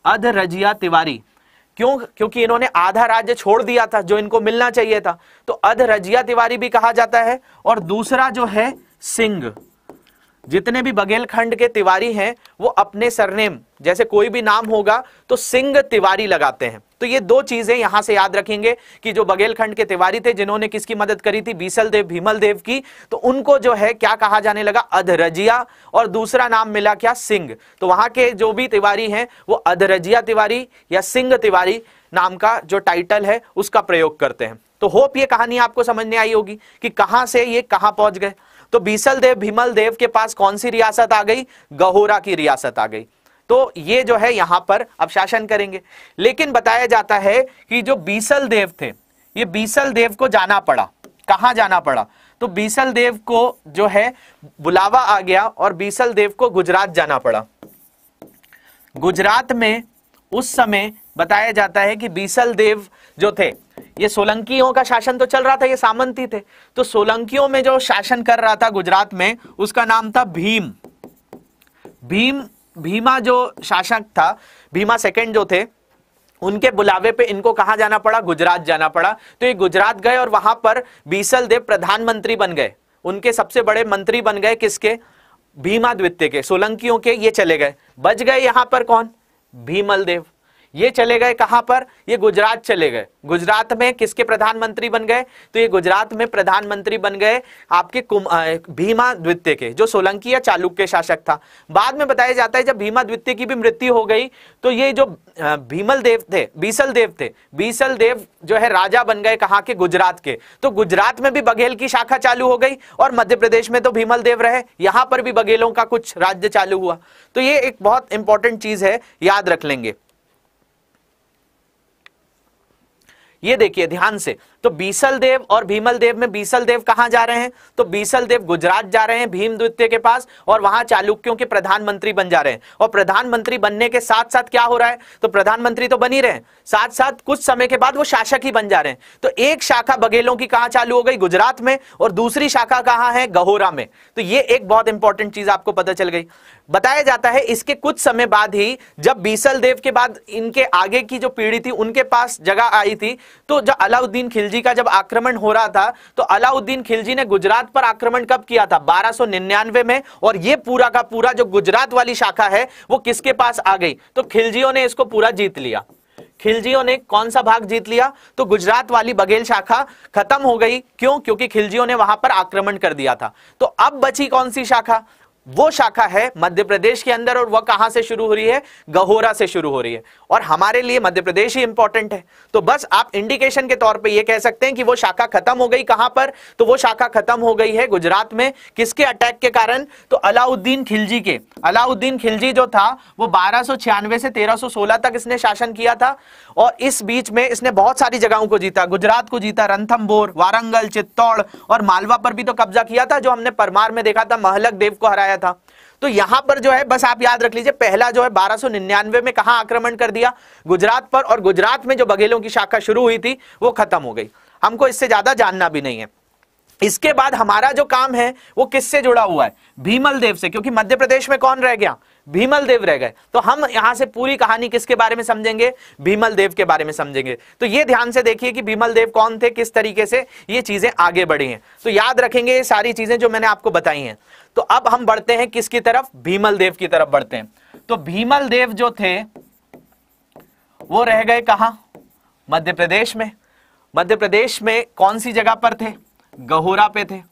अधरजिया तिवारी क्यों क्योंकि इन्होंने आधा राज्य छोड़ दिया था जो इनको मिलना चाहिए था तो अध रजिया तिवारी भी कहा जाता है और दूसरा जो है सिंह जितने भी बघेलखंड के तिवारी हैं वो अपने सरनेम जैसे कोई भी नाम होगा तो सिंह तिवारी लगाते हैं तो ये दो चीजें यहां से याद रखेंगे कि जो बघेलखंड के तिवारी थे जिन्होंने किसकी मदद करी थी बीसल देव भीमल देव की तो उनको जो है क्या कहा जाने लगा अधरजिया और दूसरा नाम मिला क्या सिंह तो वहां के जो भी तिवारी हैं वो अधरजिया तिवारी या सिंह तिवारी नाम का जो टाइटल है उसका प्रयोग करते हैं तो होप ये कहानी आपको समझ में आई होगी कि कहां से ये कहां पहुंच गए तो बीसल देव भीमल देव के पास कौन सी रियासत आ गई गहोरा की रियासत आ गई तो ये जो है यहां पर अब शासन करेंगे लेकिन बताया जाता है कि जो बीसल देव थे ये बीसल देव को जाना पड़ा कहा जाना पड़ा तो बीसल देव को जो है बुलावा आ गया और बीसल देव को गुजरात जाना पड़ा गुजरात में उस समय बताया जाता है कि बीसल देव जो थे ये सोलंकियों का शासन तो चल रहा था ये सामंती थे तो सोलंकियों में जो शासन कर रहा था गुजरात में उसका नाम था भीम भीम भीमा जो शासक था भीमा सेकंड जो थे उनके बुलावे पे इनको कहा जाना पड़ा गुजरात जाना पड़ा तो ये गुजरात गए और वहां पर बीसल देव प्रधानमंत्री बन गए उनके सबसे बड़े मंत्री बन गए किसके भीमा द्वितीय के सोलंकियों के ये चले गए बच गए यहां पर कौन भीमल देव ये चले गए कहां पर ये गुजरात चले गए गुजरात में किसके प्रधानमंत्री बन गए तो ये गुजरात में प्रधानमंत्री बन गए आपके भीमा द्वितीय के जो सोलंकी या चालुक्य शासक था बाद में बताया जाता है जब भीमा द्वितीय की भी मृत्यु हो गई तो ये जो भीमल देव थे बीसल देव थे बीसल देव जो है राजा बन गए कहाँ के गुजरात के तो गुजरात में भी बघेल की शाखा चालू हो गई और मध्य प्रदेश में तो भीमल देव रहे यहां पर भी बघेलों का कुछ राज्य चालू हुआ तो ये एक बहुत इंपॉर्टेंट चीज है याद रख लेंगे ये देखिए ध्यान से तो बीसल देव और भीमल देव में बीसल देव कहां जा रहे हैं तो बीसल देव गुजरात जा रहे हैं भीम द्वितीय के पास और वहां चालुक्यों के प्रधानमंत्री बन जा रहे हैं और प्रधानमंत्री बनने के साथ साथ क्या हो रहा है तो प्रधानमंत्री तो बनी रहे साथ साथ कुछ समय के बाद वो शासक ही बन जा रहे हैं तो एक शाखा बघेलों की कहां चालू हो गई गुजरात में और दूसरी शाखा कहां है गहोरा में तो ये एक बहुत इंपॉर्टेंट चीज आपको पता चल गई बताया जाता है इसके कुछ समय बाद ही जब बीसल देव के बाद इनके आगे की जो पीढ़ी थी उनके पास जगह आई थी तो जो अलाउद्दीन खिलजी खिलजी का जब आक्रमण हो रहा था तो अलाउद्दीन खिलजी ने गुजरात पर आक्रमण कब किया था 1299 में और ये पूरा का पूरा जो गुजरात वाली शाखा है वो किसके पास आ गई तो खिलजियों ने इसको पूरा जीत लिया खिलजियों ने कौन सा भाग जीत लिया तो गुजरात वाली बघेल शाखा खत्म हो गई क्यों क्योंकि खिलजियों ने वहां पर आक्रमण कर दिया था तो अब बची कौन सी शाखा वो शाखा है मध्य प्रदेश के अंदर और वह कहां से शुरू हो रही है गहोरा से शुरू हो रही है और हमारे लिए मध्य प्रदेश ही इंपॉर्टेंट है तो बस आप इंडिकेशन के तौर पे ये कह सकते हैं कि वो शाखा खत्म हो गई कहां पर तो वो शाखा खत्म हो गई है गुजरात में किसके अटैक के कारण तो अलाउद्दीन खिलजी के अलाउद्दीन खिलजी जो था वो बारह से तेरह तक इसने शासन किया था और इस बीच में इसने बहुत सारी जगहों को जीता गुजरात को जीता रंथमबोर वारंगल चित्तौड़ और मालवा पर भी तो कब्जा किया था जो हमने परमार में देखा था महलक देव को हराया गया था तो यहां पर जो है बस आप याद रख लीजिए पहला जो है 1299 में कहा आक्रमण कर दिया गुजरात पर और गुजरात में जो बघेलों की शाखा शुरू हुई थी वो खत्म हो गई हमको इससे ज्यादा जानना भी नहीं है इसके बाद हमारा जो काम है वो किससे जुड़ा हुआ है भीमल देव से क्योंकि मध्य प्रदेश में कौन रह गया भीमल देव रह गए तो हम यहां से पूरी कहानी किसके बारे में समझेंगे भीमल देव के बारे में समझेंगे तो ये ध्यान से देखिए कि भीमल देव कौन थे किस तरीके से ये चीजें आगे बढ़ी हैं तो याद रखेंगे ये सारी चीजें जो मैंने आपको बताई हैं तो अब हम बढ़ते हैं किसकी तरफ भीमल देव की तरफ बढ़ते हैं तो भीमल देव जो थे वो रह गए कहा मध्य प्रदेश में मध्य प्रदेश में कौन सी जगह पर थे गहोरा पे थे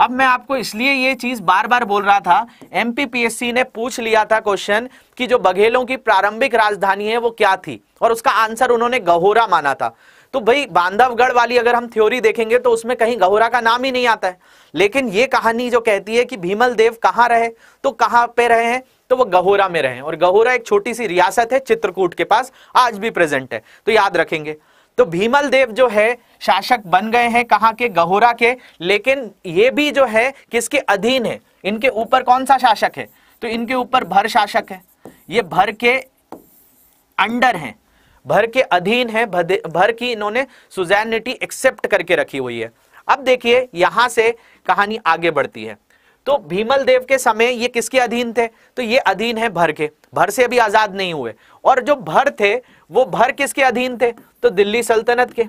अब मैं आपको इसलिए ये चीज बार बार बोल रहा था एमपीपीएससी ने पूछ लिया था क्वेश्चन कि जो बघेलों की प्रारंभिक राजधानी है वो क्या थी और उसका आंसर उन्होंने गहोरा माना था तो भाई बांधवगढ़ वाली अगर हम थ्योरी देखेंगे तो उसमें कहीं गहोरा का नाम ही नहीं आता है लेकिन ये कहानी जो कहती है कि भीमल देव कहाँ रहे तो कहाँ पे रहे हैं तो वो गहोरा में रहे हैं और गहोरा एक छोटी सी रियासत है चित्रकूट के पास आज भी प्रेजेंट है तो याद रखेंगे तो भीमल देव जो है शासक बन गए हैं कहाँ के गहोरा के लेकिन ये भी जो है किसके अधीन है इनके ऊपर कौन सा शासक है तो इनके ऊपर भर शासक है ये भर के अंडर है भर के अधीन है भर की इन्होंने सुजैनिटी एक्सेप्ट करके रखी हुई है अब देखिए यहां से कहानी आगे बढ़ती है तो भीमल देव के समय ये किसके अधीन थे तो ये अधीन है भर के भर से अभी आजाद नहीं हुए और जो भर थे वो भर किसके अधीन थे तो दिल्ली सल्तनत के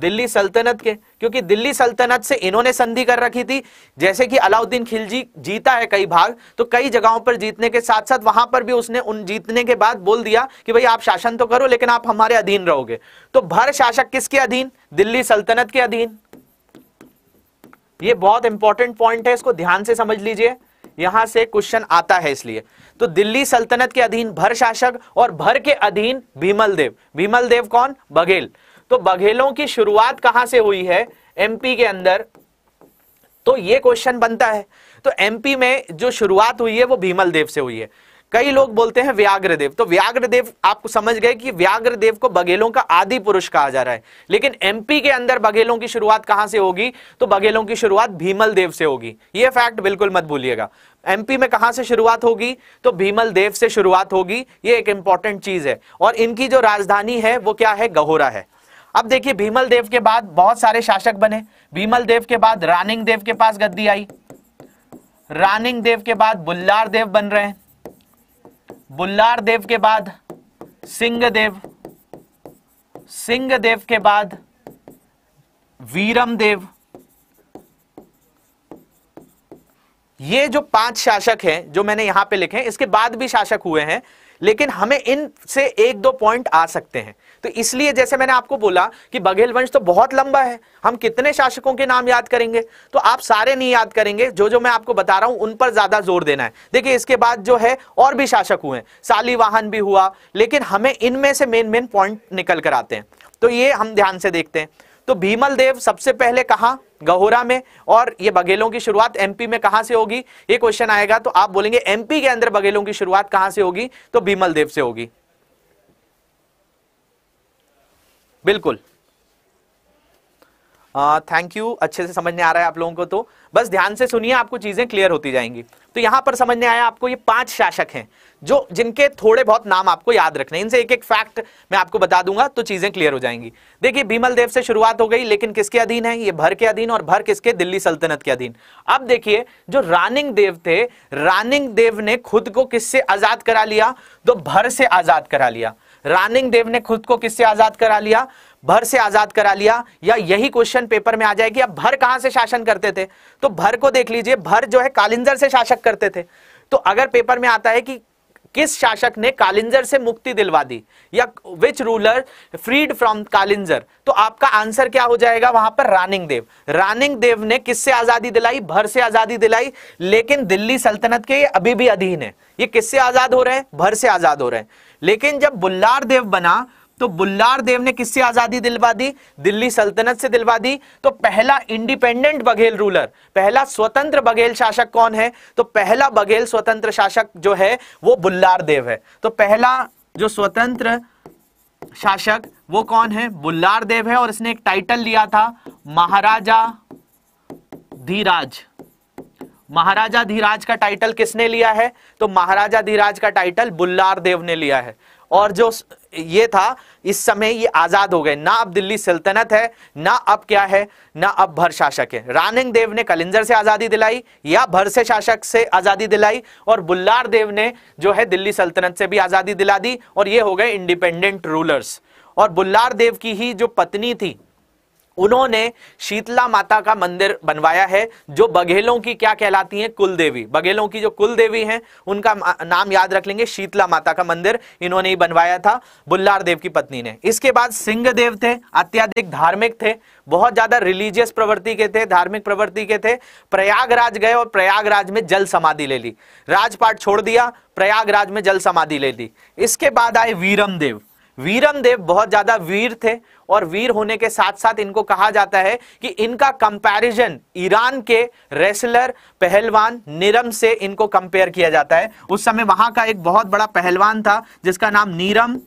दिल्ली सल्तनत के क्योंकि दिल्ली सल्तनत से इन्होंने संधि कर रखी थी जैसे कि अलाउद्दीन खिलजी जीता है कई भाग तो कई जगहों पर जीतने के साथ साथ वहां पर भी उसने उन जीतने के बाद बोल दिया कि भाई आप शासन तो करो लेकिन आप हमारे अधीन रहोगे तो भर शासक किसके अधीन दिल्ली सल्तनत के अधीन ये बहुत इंपॉर्टेंट पॉइंट है इसको ध्यान से समझ लीजिए यहां से क्वेश्चन आता है इसलिए तो दिल्ली सल्तनत के अधीन भर शासक और भर के अधीन भीमल देव भीमल देव कौन बघेल तो बघेलों की शुरुआत कहां से हुई है एमपी के अंदर तो ये क्वेश्चन बनता है तो एमपी में जो शुरुआत हुई है वो भीमल देव से हुई है कई लोग बोलते हैं देव तो व्याघ्रदेव आपको समझ गए कि व्याघ्रदेव को बघेलों का आदि पुरुष कहा जा रहा है लेकिन एमपी के अंदर बघेलों की शुरुआत कहां से होगी तो बघेलों की शुरुआत भीमल देव से होगी ये फैक्ट बिल्कुल मत भूलिएगा एमपी में कहां से शुरुआत होगी तो भीमल देव से शुरुआत होगी ये एक इंपॉर्टेंट चीज है और इनकी जो राजधानी है वो क्या है गहोरा है अब देखिए भीमल देव के बाद बहुत सारे शासक बने भीमल देव के बाद रानिंग देव के पास गद्दी आई रानिंग देव के बाद बुल्लार देव बन रहे हैं बुल्लार देव के बाद सिंह देव सिंह देव के बाद वीरम देव ये जो पांच शासक हैं जो मैंने यहां पे लिखे हैं इसके बाद भी शासक हुए हैं लेकिन हमें इन से एक दो पॉइंट आ सकते हैं तो इसलिए जैसे मैंने आपको बोला कि बघेल वंश तो बहुत लंबा है हम कितने शासकों के नाम याद करेंगे तो आप सारे नहीं याद करेंगे जो जो मैं आपको बता रहा हूं उन पर ज्यादा जोर देना है देखिए इसके बाद जो है और भी शासक हुए साली वाहन भी हुआ लेकिन हमें इनमें से मेन मेन पॉइंट निकल कर आते हैं तो ये हम ध्यान से देखते हैं तो भीमल देव सबसे पहले कहा गहोरा में और ये बघेलों की शुरुआत एमपी में कहां से होगी ये क्वेश्चन आएगा तो आप बोलेंगे एमपी के अंदर बघेलों की शुरुआत कहां से होगी तो भीमल देव से होगी बिल्कुल थैंक यू अच्छे से समझ में आ रहा है आप लोगों को तो बस ध्यान से सुनिए आपको चीजें क्लियर होती जाएंगी तो यहां पर समझ में आया आपको ये पांच शासक हैं जो जिनके थोड़े बहुत नाम आपको याद रखने इनसे एक एक फैक्ट मैं आपको बता दूंगा तो चीजें क्लियर हो जाएंगी देखिए भीमल देव से शुरुआत हो गई लेकिन किसके अधीन है ये भर के अधीन और भर किसके दिल्ली सल्तनत के अधीन अब देखिए जो रानिंग देव थे रानिंग देव ने खुद को किससे आजाद करा लिया तो भर से आजाद करा लिया रानिंग देव ने खुद को किससे आजाद करा लिया भर से आजाद करा लिया या यही क्वेश्चन पेपर में आ जाएगी अब भर कहां से शासन करते थे तो भर को देख लीजिए भर जो है कालिंजर से शासक करते थे तो अगर पेपर में आता है कि किस शासक ने कालिंजर से मुक्ति दिलवा दी या which ruler freed from Kalinjar तो आपका आंसर क्या हो जाएगा वहां पर रानिंग देव रानिंग देव ने किससे आजादी दिलाई भर से आजादी दिलाई लेकिन दिल्ली सल्तनत के अभी भी अधीन है ये किससे आजाद हो रहे हैं भर से आजाद हो रहे हैं लेकिन जब बुल्लार देव बना तो बुल्लार देव ने किससे आजादी दिलवा दी दिल्ली सल्तनत से दिलवा दी तो पहला इंडिपेंडेंट बघेल रूलर पहला स्वतंत्र बघेल शासक कौन है तो पहला बघेल स्वतंत्र शासक जो है वो बुल्लार देव है तो पहला जो स्वतंत्र शासक वो कौन है बुल्लार देव है और इसने एक टाइटल लिया था महाराजा धीराज महाराजा धीराज का टाइटल किसने लिया है तो महाराजा धीराज का टाइटल बुल्लार देव ने लिया है और जो ये था इस समय ये आजाद हो गए ना अब दिल्ली सल्तनत है ना अब क्या है ना अब भर शासक है रानिंग देव ने कलिंजर से आजादी दिलाई या भर से शासक से आजादी दिलाई और बुल्लार देव ने जो है दिल्ली सल्तनत से भी आजादी दिला दी और ये हो गए इंडिपेंडेंट रूलर्स और बुल्लार देव की ही जो पत्नी थी उन्होंने शीतला माता का मंदिर बनवाया है जो बघेलों की क्या कहलाती हैं कुल देवी बघेलों की जो कुल देवी हैं उनका नाम याद रख लेंगे शीतला माता का मंदिर इन्होंने ही बनवाया था बुल्लार देव की पत्नी ने इसके बाद सिंह देव थे अत्याधिक धार्मिक थे बहुत ज्यादा रिलीजियस प्रवृत्ति के थे धार्मिक प्रवृत्ति के थे प्रयागराज गए और प्रयागराज में जल समाधि ले ली राजपाट छोड़ दिया प्रयागराज में जल समाधि ले ली इसके बाद आए वीरम देव वीरम देव बहुत ज्यादा वीर थे और वीर होने के साथ साथ इनको कहा जाता है कि इनका कंपैरिजन ईरान के रेसलर पहलवान नीरम से इनको कंपेयर किया जाता है उस समय वहां का एक बहुत बड़ा पहलवान था जिसका नाम नीरम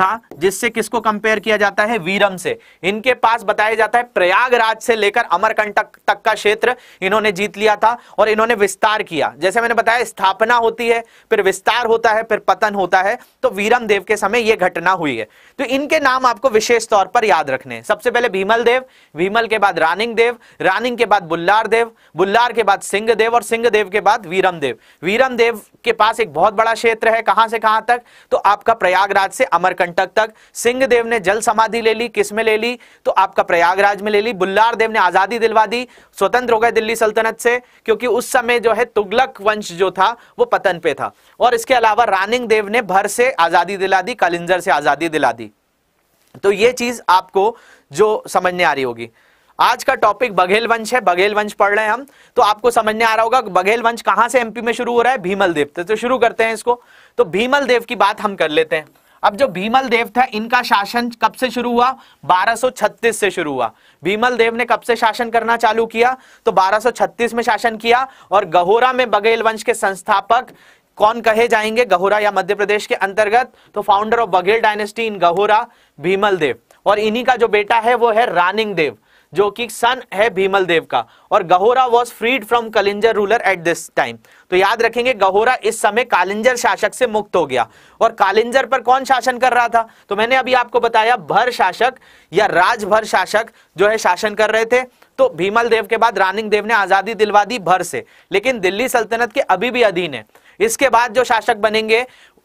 था जिससे किसको कंपेयर किया जाता है वीरम से इनके पास बताया जाता है प्रयागराज से लेकर अमरकंटक तक का क्षेत्र इन्होंने जीत लिया था और इन्होंने विस्तार किया जैसे मैंने बताया स्थापना होती है फिर विस्तार होता है फिर पतन होता है तो वीरम देव के समय यह घटना हुई है तो इनके नाम आपको विशेष तौर पर याद रखने सबसे पहले भीमल देव भीमल के बाद रानिंग देव रानिंग के बाद बुल्लार देव बुल्लार के बाद सिंह देव और सिंह देव के बाद वीरम देव वीरम देव के पास एक बहुत बड़ा क्षेत्र है कहां से कहां तक तो आपका प्रयागराज से अमरकंटक कंटक तक सिंहदेव ने जल समाधि ले ली किस में ले ली तो आपका प्रयागराज में ले ली बुल्लार देव ने आजादी दिलवा दी स्वतंत्र हो गए दिल्ली सल्तनत से क्योंकि उस समय जो है तुगलक वंश जो था वो पतन पे था और इसके अलावा रानिंग देव ने भर से आजादी दिला दी कलिंजर से आजादी दिला दी तो ये चीज आपको जो समझने आ रही होगी आज का टॉपिक बघेल वंश है बघेल वंश पढ़ रहे हैं हम तो आपको समझने आ रहा होगा बघेल वंश कहां से एमपी में शुरू हो रहा है भीमल देव तो शुरू करते हैं इसको तो भीमल देव की बात हम कर लेते हैं अब जो भीमल देव था इनका शासन कब से शुरू हुआ 1236 से शुरू हुआ भीमल देव ने कब से शासन करना चालू किया तो 1236 में शासन किया और गहोरा में बघेल वंश के संस्थापक कौन कहे जाएंगे गहोरा या मध्य प्रदेश के अंतर्गत तो founder of Baghel dynasty in Gahora Bhimal Dev और इन्हीं का जो बेटा है वो है रानिंग देव जो कि सन है भीमल देव का और Gahora was freed from Kalinjar ruler at this time तो याद रखेंगे गहोरा इस समय कालिंजर शासक से मुक्त हो गया और कालिंजर पर कौन शासन कर रहा था तो मैंने अभी आपको बताया भर शासक या राजभर शासक जो है शासन कर रहे थे तो भीमल देव के बाद रानिंग देव ने आजादी दिलवा दी भर से लेकिन दिल्ली सल्तनत के अभी भी अधीन है इसके बाद जो शासक बनेंगे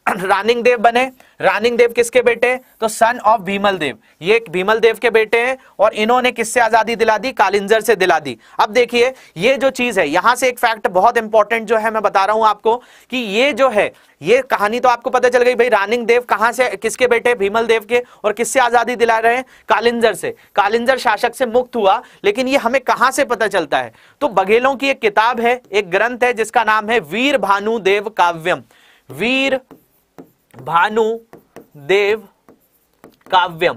रानिंग देव बने रानिंग देव किसके बेटे तो सन ऑफ भीमल देव ये भीमल देव के बेटे हैं और इन्होंने किससे आजादी दिला दी कालिंजर से दिला दी अब देखिए ये जो चीज है यहां से एक फैक्ट बहुत इंपॉर्टेंट जो है मैं बता रहा हूं आपको कि ये जो है ये कहानी तो आपको पता चल गई भाई रानिंग देव कहां से किसके बेटे भीमल देव के और किससे आजादी दिला रहे हैं कालिंजर से कालिंजर शासक से मुक्त हुआ लेकिन ये हमें कहां से पता चलता है तो बघेलों की एक किताब है एक ग्रंथ है जिसका नाम है वीर भानु देव काव्यम वीर भानु देव काव्यम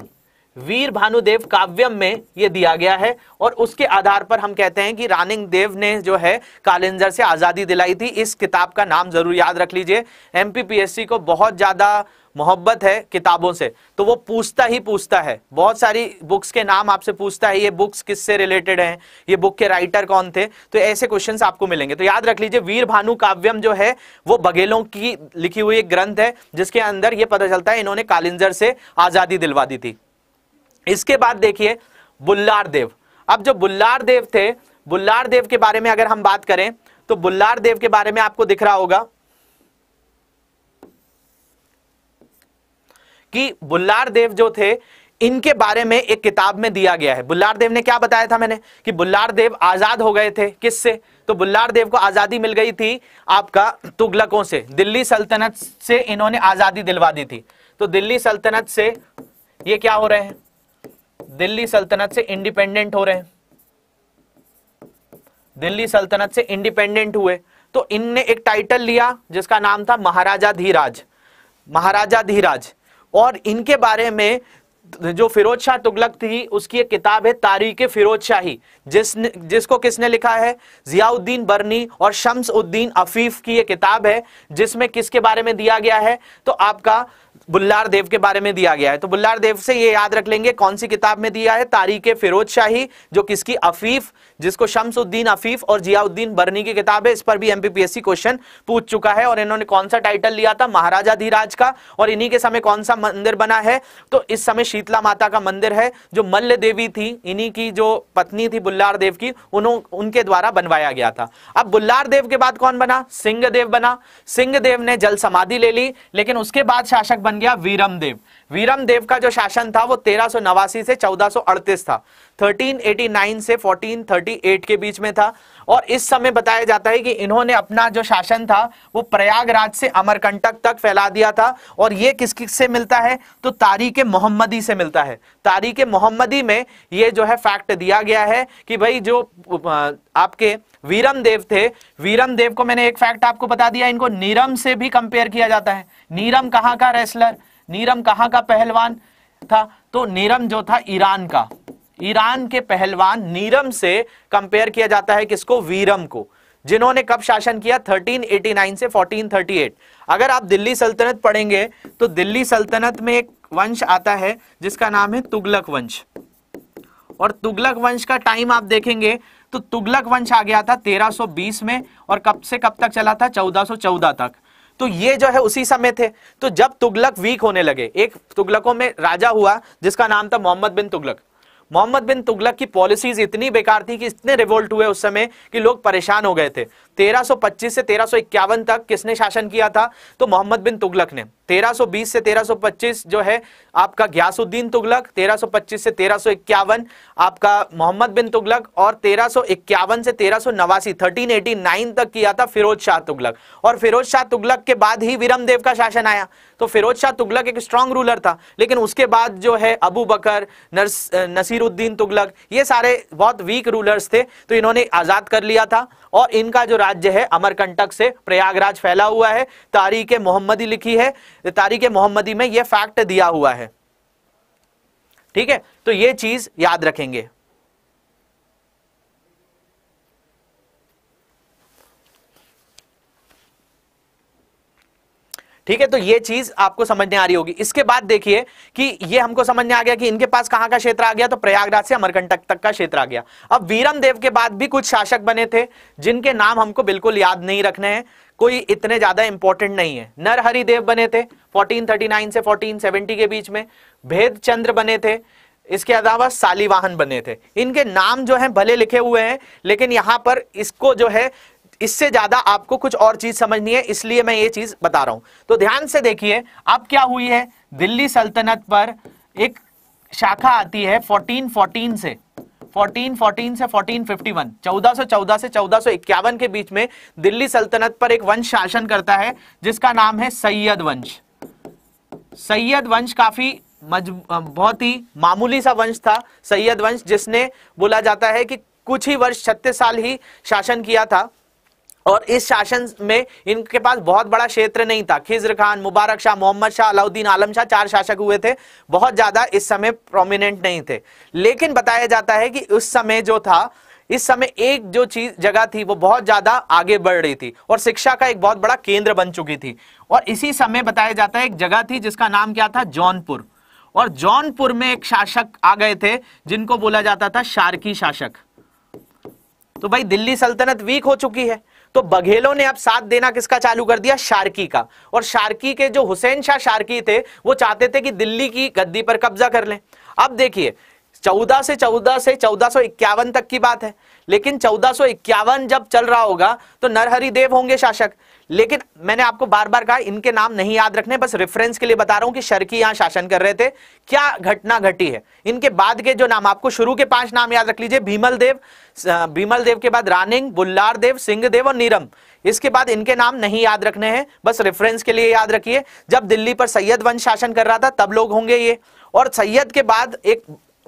वीर भानुदेव काव्यम में यह दिया गया है और उसके आधार पर हम कहते हैं कि रानिंग देव ने जो है कालेंजर से आज़ादी दिलाई थी इस किताब का नाम जरूर याद रख लीजिए एमपीपीएससी को बहुत ज़्यादा मोहब्बत है किताबों से तो वो पूछता ही पूछता है बहुत सारी बुक्स के नाम आपसे पूछता है ये बुक्स किससे रिलेटेड हैं ये बुक के राइटर कौन थे तो ऐसे क्वेश्चन आपको मिलेंगे तो याद रख लीजिए वीर भानु काव्यम जो है वो बघेलों की लिखी हुई एक ग्रंथ है जिसके अंदर ये पता चलता है इन्होंने कालिंजर से आजादी दिलवा दी थी इसके बाद देखिए बुल्लार देव अब जो बुल्लार देव थे बुल्लार देव के बारे में अगर हम बात करें तो बुल्लार देव के बारे में आपको दिख रहा होगा कि बुल्लार देव जो थे इनके बारे में एक किताब में दिया गया है बुल्लार देव ने क्या बताया था मैंने कि बुल्लार देव आज़ाद हो गए थे किससे तो बुल्लार देव को आज़ादी मिल गई थी आपका तुगलकों से दिल्ली सल्तनत से इन्होंने आज़ादी दिलवा दी थी तो दिल्ली सल्तनत से ये क्या हो रहे हैं दिल्ली सल्तनत से इंडिपेंडेंट हो रहे हैं दिल्ली सल्तनत से इंडिपेंडेंट हुए तो इनने एक टाइटल लिया जिसका नाम था महाराजा धीराज महाराजा धीराज और इनके बारे में जो फिरोज शाह तुगलक थी उसकी एक किताब है तारीख फिरोज शाही जिस जिसको किसने लिखा है जियाउद्दीन बर्नी और शम्स उद्दीन अफीफ की ये किताब है जिसमें किसके बारे में दिया गया है तो आपका बुल्लार देव के बारे में दिया गया है तो बुल्लार देव से ये याद रख लेंगे कौन सी किताब में दिया है तारीख फिरोज शाही जो किसकी अफीफ जिसको शमसुद्दीन अफीफ और जियाउद्दीन बरनी की किताब है इस पर भी एमपीपीएससी क्वेश्चन पूछ चुका है और इन्होंने कौन सा टाइटल लिया था महाराजा धीराज का और इन्हीं के समय कौन सा मंदिर बना है तो इस समय शीतला माता का मंदिर है जो मल्ल देवी थी इन्हीं की जो पत्नी थी बुल्लार देव की उन्हों उनके द्वारा बनवाया गया था अब बुल्लार देव के बाद कौन बना सिंहदेव बना सिंहदेव ने जल समाधि ले ली लेकिन उसके बाद शासक बन गया वीरमदेव वीरम देव का जो शासन था वो तेरह से चौदह था 1389 से 1438 के बीच में था और इस समय बताया जाता है कि इन्होंने अपना जो शासन था वो प्रयागराज से अमरकंटक तक फैला दिया था और ये किस किस से मिलता है तो तारीख मोहम्मदी से मिलता है तारीख मोहम्मदी में ये जो है फैक्ट दिया गया है कि भाई जो आपके वीरम देव थे वीरम देव को मैंने एक फैक्ट आपको बता दिया इनको नीरम से भी कंपेयर किया जाता है नीरम कहाँ का रेसलर नीरम कहां का पहलवान था तो नीरम जो था ईरान का ईरान के पहलवान नीरम से कंपेयर किया जाता है किसको वीरम को जिन्होंने कब शासन किया 1389 से 1438 अगर आप दिल्ली सल्तनत पढ़ेंगे तो दिल्ली सल्तनत में एक वंश आता है जिसका नाम है तुगलक वंश और तुगलक वंश का टाइम आप देखेंगे तो तुगलक वंश आ गया था 1320 में और कब से कब तक चला था 1414 तक तो ये जो है उसी समय थे तो जब तुगलक वीक होने लगे एक तुगलकों में राजा हुआ जिसका नाम था मोहम्मद बिन तुगलक मोहम्मद बिन तुगलक की पॉलिसीज इतनी बेकार थी कि इतने रिवोल्ट हुए उस समय कि लोग परेशान हो गए थे 1325 से 1351 तक किसने शासन किया था तो मोहम्मद बिन तुगलक ने 1320 से 1325 जो है आपका ग्यासुद्दीन तुगलक 1325 से 1351 आपका मोहम्मद बिन तुगलक और 1351 से तेरह सो नवासी तक किया था फिरोज शाह तुगलक और फिरोज शाह तुगलक के बाद ही विरम देव का शासन आया तो फिरोज शाह तुगलक एक स्ट्रांग रूलर था लेकिन उसके बाद जो है अबू बकर नसीरुद्दीन तुगलक ये सारे बहुत वीक रूलर्स थे तो इन्होंने आज़ाद कर लिया था और इनका जो राज्य है अमरकंटक से प्रयागराज फैला हुआ है तारीख मोहम्मदी लिखी है तारीख मोहम्मदी में यह फैक्ट दिया हुआ है ठीक है तो ये चीज याद रखेंगे ठीक है तो ये चीज आपको समझने आ रही होगी इसके बाद देखिए कि ये हमको समझने आ गया कि इनके पास कहां का क्षेत्र आ गया तो प्रयागराज से अमरकंटक तक का क्षेत्र आ गया अब वीरम देव के बाद भी कुछ शासक बने थे जिनके नाम हमको बिल्कुल याद नहीं रखने हैं कोई इतने ज्यादा इंपॉर्टेंट नहीं है नरहरि देव बने थे 1439 से 1470 के बीच में भेद चंद्र बने थे इसके अलावा सालीवाहन बने थे इनके नाम जो है भले लिखे हुए हैं लेकिन यहां पर इसको जो है इससे ज्यादा आपको कुछ और चीज समझनी है इसलिए मैं ये चीज बता रहा हूं तो ध्यान से देखिए अब क्या हुई है दिल्ली सल्तनत पर एक शाखा आती है 1414 से 1414 से 1451 1414 से 1451 के बीच में दिल्ली सल्तनत पर एक वंश शासन करता है जिसका नाम है सैयद वंश सैयद वंश काफी बहुत ही मामूली सा वंश था सैयद वंश जिसने बोला जाता है कि कुछ ही वर्ष छत्तीस साल ही शासन किया था और इस शासन में इनके पास बहुत बड़ा क्षेत्र नहीं था खिज्र खान मुबारक शाह मोहम्मद शाह अलाउद्दीन आलम शाह चार शासक हुए थे बहुत ज्यादा इस समय प्रोमिनेंट नहीं थे लेकिन बताया जाता है कि उस समय जो था इस समय एक जो चीज जगह थी वो बहुत ज्यादा आगे बढ़ रही थी और शिक्षा का एक बहुत बड़ा केंद्र बन चुकी थी और इसी समय बताया जाता है एक जगह थी जिसका नाम क्या था जौनपुर और जौनपुर में एक शासक आ गए थे जिनको बोला जाता था शारकी शासक तो भाई दिल्ली सल्तनत वीक हो चुकी है तो बघेलों ने अब साथ देना किसका चालू कर दिया शार्की का और शार्की के जो हुसैन शाह शार्की थे वो चाहते थे कि दिल्ली की गद्दी पर कब्जा कर लें अब देखिए चौदह से चौदह से चौदह इक्यावन तक की बात है लेकिन चौदह इक्यावन जब चल रहा होगा तो नरहरी देव होंगे शासक लेकिन मैंने आपको बार बार कहा इनके नाम नहीं याद रखने बस रेफरेंस के लिए बता रहा हूं कि शर्की यहां शासन कर रहे थे क्या घटना घटी है इनके बाद के जो नाम आपको शुरू के पांच नाम याद रख लीजिए भीमल देव भीमल देव के बाद रानिंग बुल्लार देव सिंहदेव और नीरम इसके बाद इनके नाम नहीं याद रखने हैं बस रेफरेंस के लिए याद रखिए जब दिल्ली पर सैयद वंश शासन कर रहा था तब लोग होंगे ये और सैयद के बाद एक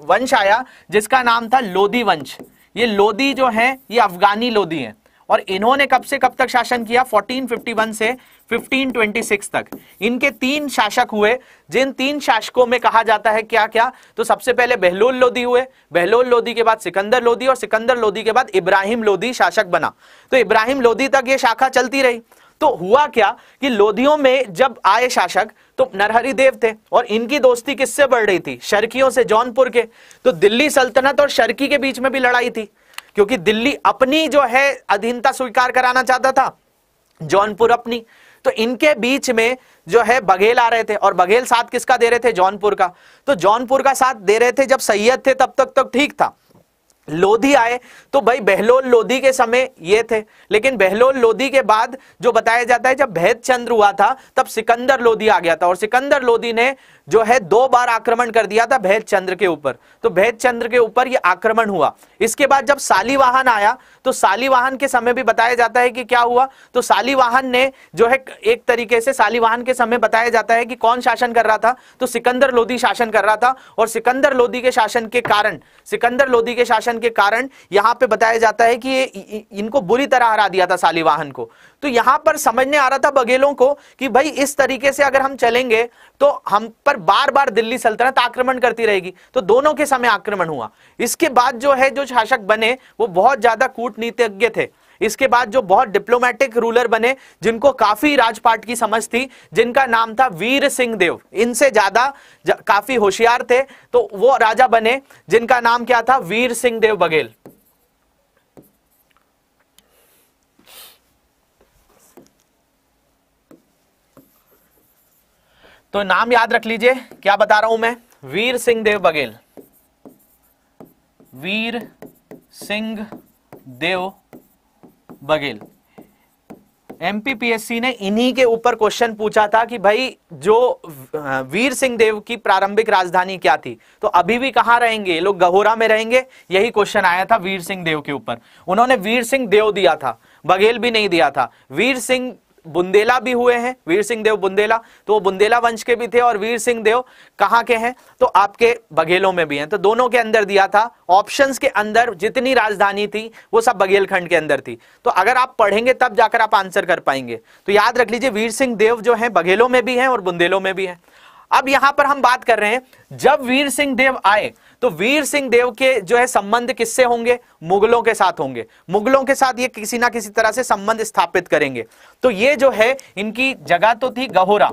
वंश आया जिसका नाम था लोधी वंश ये लोधी जो है ये अफगानी लोधी है और इन्होंने कब से कब तक शासन किया 1451 से 1526 तक इनके तीन शासक हुए जिन तीन शासकों में कहा जाता है क्या क्या तो सबसे पहले बहलोल लोधी हुए बहलोल लोदी के बाद सिकंदर लोदी और सिकंदर लोदी के बाद इब्राहिम लोधी शासक बना तो इब्राहिम लोधी तक ये शाखा चलती रही तो हुआ क्या कि लोधियों में जब आए शासक तो नरहरी देव थे और इनकी दोस्ती किससे बढ़ रही थी शर्कियों से जौनपुर के तो दिल्ली सल्तनत और शर्की के बीच में भी लड़ाई थी क्योंकि दिल्ली अपनी जो है अधीनता स्वीकार कराना चाहता था जौनपुर अपनी तो इनके बीच में जो है बघेल आ रहे थे और बघेल साथ किसका दे रहे थे जौनपुर का तो जौनपुर का साथ दे रहे थे जब सैयद थे तब तक तो ठीक था लोधी आए तो भाई बहलोल लोधी के समय ये थे लेकिन बहलोल लोधी के बाद जो बताया जाता है जब भैद चंद्र हुआ था तब सिकंदर लोधी आ गया था और सिकंदर लोधी ने जो है दो बार आक्रमण कर दिया था भेद चंद्र के ऊपर तो भेद चंद्र के ऊपर ये आक्रमण हुआ इसके बाद जब वाहन आया तो वाहन के समय भी बताया जाता है कि क्या हुआ तो वाहन ने जो है एक तरीके से वाहन के समय बताया जाता है कि कौन शासन कर रहा था तो सिकंदर लोधी शासन कर रहा था और सिकंदर लोधी के शासन के कारण सिकंदर लोधी के शासन के कारण यहाँ पे बताया जाता है कि इनको बुरी तरह हरा दिया था सालीवाहन को तो यहां पर समझने आ रहा था बघेलों को कि भाई इस तरीके से अगर हम चलेंगे तो हम पर बार बार दिल्ली सल्तनत आक्रमण करती रहेगी तो दोनों के समय आक्रमण हुआ इसके बाद जो है जो शासक बने वो बहुत ज्यादा कूटनीतिज्ञ थे इसके बाद जो बहुत डिप्लोमेटिक रूलर बने जिनको काफी राजपाट की समझ थी जिनका नाम था वीर सिंह देव इनसे ज्यादा काफी होशियार थे तो वो राजा बने जिनका नाम क्या था वीर सिंह देव बघेल तो नाम याद रख लीजिए क्या बता रहा हूं मैं वीर सिंह देव बघेल वीर सिंह देव बघेल एमपीपीएससी ने इन्हीं के ऊपर क्वेश्चन पूछा था कि भाई जो वीर सिंह देव की प्रारंभिक राजधानी क्या थी तो अभी भी कहां रहेंगे लोग गहोरा में रहेंगे यही क्वेश्चन आया था वीर सिंह देव के ऊपर उन्होंने वीर सिंह देव दिया था बघेल भी नहीं दिया था वीर सिंह बुंदेला भी हुए हैं वीर सिंह देव बुंदेला तो वो बुंदेला वंश के भी थे और वीर सिंह देव कहां के हैं तो आपके बघेलों में भी हैं तो दोनों के अंदर दिया था ऑप्शंस के अंदर जितनी राजधानी थी वो सब बघेलखंड के अंदर थी तो अगर आप पढ़ेंगे तब जाकर आप आंसर कर पाएंगे तो याद रख लीजिए वीर सिंह देव जो है बघेलों में भी है और बुंदेलों में भी है अब यहां पर हम बात कर रहे हैं जब वीर सिंह देव आए तो वीर सिंह देव के जो है संबंध किससे होंगे मुगलों के साथ होंगे मुगलों के साथ ये किसी ना किसी तरह से संबंध स्थापित करेंगे तो ये जो है इनकी जगह तो थी गहोरा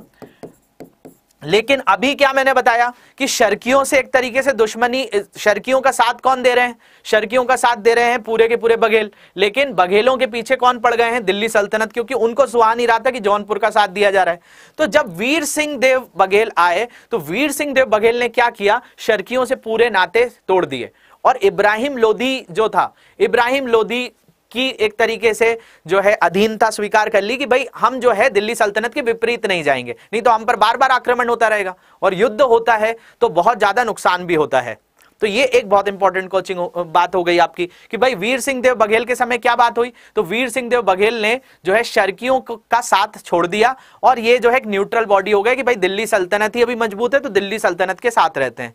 लेकिन अभी क्या मैंने बताया कि शर्कियों से एक तरीके से दुश्मनी शर्कियों का साथ कौन दे रहे हैं शर्कियों का साथ दे रहे हैं पूरे के पूरे बघेल लेकिन बघेलों के पीछे कौन पड़ गए हैं दिल्ली सल्तनत क्योंकि उनको सुहा नहीं रहा था कि जौनपुर का साथ दिया जा रहा है तो जब वीर सिंह देव बघेल आए तो वीर सिंह देव बघेल ने क्या किया शर्कियों से पूरे नाते तोड़ दिए और इब्राहिम लोधी जो था इब्राहिम लोधी की एक तरीके से जो है अधीनता स्वीकार कर ली कि भाई हम जो है दिल्ली सल्तनत के विपरीत नहीं जाएंगे नहीं तो हम पर बार बार आक्रमण होता रहेगा और युद्ध होता है तो बहुत ज्यादा नुकसान भी होता है तो ये एक बहुत इंपॉर्टेंट कोचिंग बात हो गई आपकी कि भाई वीर सिंह देव बघेल के समय क्या बात हुई तो वीर सिंह देव बघेल ने जो है शर्कियों का साथ छोड़ दिया और ये जो है एक न्यूट्रल बॉडी हो गया कि भाई दिल्ली सल्तनत ही अभी मजबूत है तो दिल्ली सल्तनत के साथ रहते हैं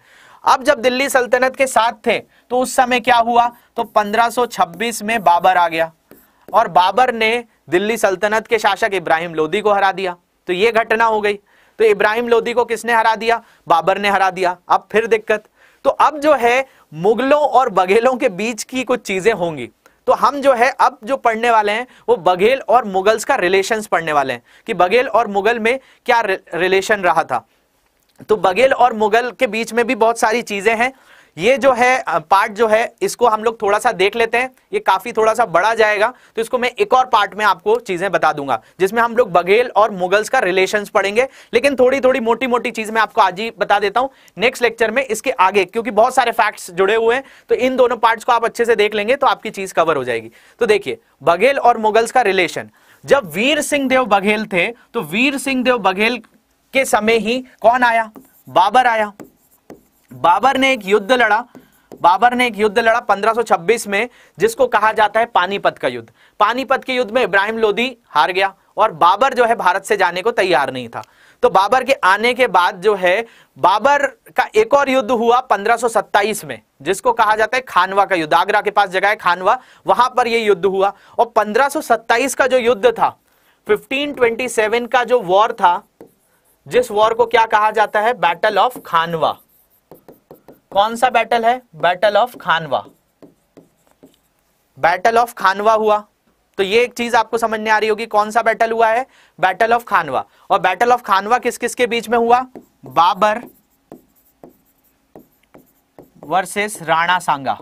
अब जब दिल्ली सल्तनत के साथ थे तो उस समय क्या हुआ तो 1526 में बाबर आ गया और बाबर ने दिल्ली सल्तनत के शासक इब्राहिम लोदी को हरा दिया तो यह घटना हो गई तो इब्राहिम लोदी को किसने हरा दिया बाबर ने हरा दिया अब फिर दिक्कत तो अब जो है मुगलों और बघेलों के बीच की कुछ चीजें होंगी तो हम जो है अब जो पढ़ने वाले हैं वो बघेल और मुगल्स का रिलेशंस पढ़ने वाले हैं कि बघेल और मुगल में क्या रिलेशन रहा था तो बघेल और मुगल के बीच में भी बहुत सारी चीजें हैं ये जो है पार्ट जो है इसको हम लोग थोड़ा सा देख लेते हैं ये काफी थोड़ा सा बड़ा जाएगा तो इसको मैं एक और पार्ट में आपको चीजें बता दूंगा जिसमें हम लोग बघेल और मुगल्स का रिलेशन पढ़ेंगे लेकिन थोड़ी थोड़ी मोटी मोटी चीज मैं आपको आज ही बता देता हूं नेक्स्ट लेक्चर में इसके आगे क्योंकि बहुत सारे फैक्ट्स जुड़े हुए हैं तो इन दोनों पार्ट को आप अच्छे से देख लेंगे तो आपकी चीज कवर हो जाएगी तो देखिए बघेल और मुगल्स का रिलेशन जब वीर सिंह देव बघेल थे तो वीर सिंह देव बघेल के समय ही कौन आया बाबर आया बाबर ने एक युद्ध लड़ा बाबर ने एक युद्ध लड़ा 1526 में जिसको कहा जाता है पानीपत का युद्ध पानीपत के युद्ध में इब्राहिम लोदी हार गया और बाबर जो है भारत से जाने को तैयार नहीं था तो बाबर के आने के बाद जो है बाबर का एक और युद्ध हुआ 1527 में जिसको कहा जाता है खानवा का युद्ध आगरा के पास जगह है खानवा वहां पर यह युद्ध हुआ और पंद्रह का जो युद्ध था फिफ्टीन का जो वॉर था जिस वॉर को क्या कहा जाता है बैटल ऑफ खानवा कौन सा बैटल है battle of Khanwa battle of Khanwa हुआ तो ये एक चीज आपको समझ आ रही होगी कौन सा बैटल हुआ है बैटल ऑफ खानवा और बैटल ऑफ खानवा किस किस के बीच में हुआ बाबर वर्सेस राणा सांगा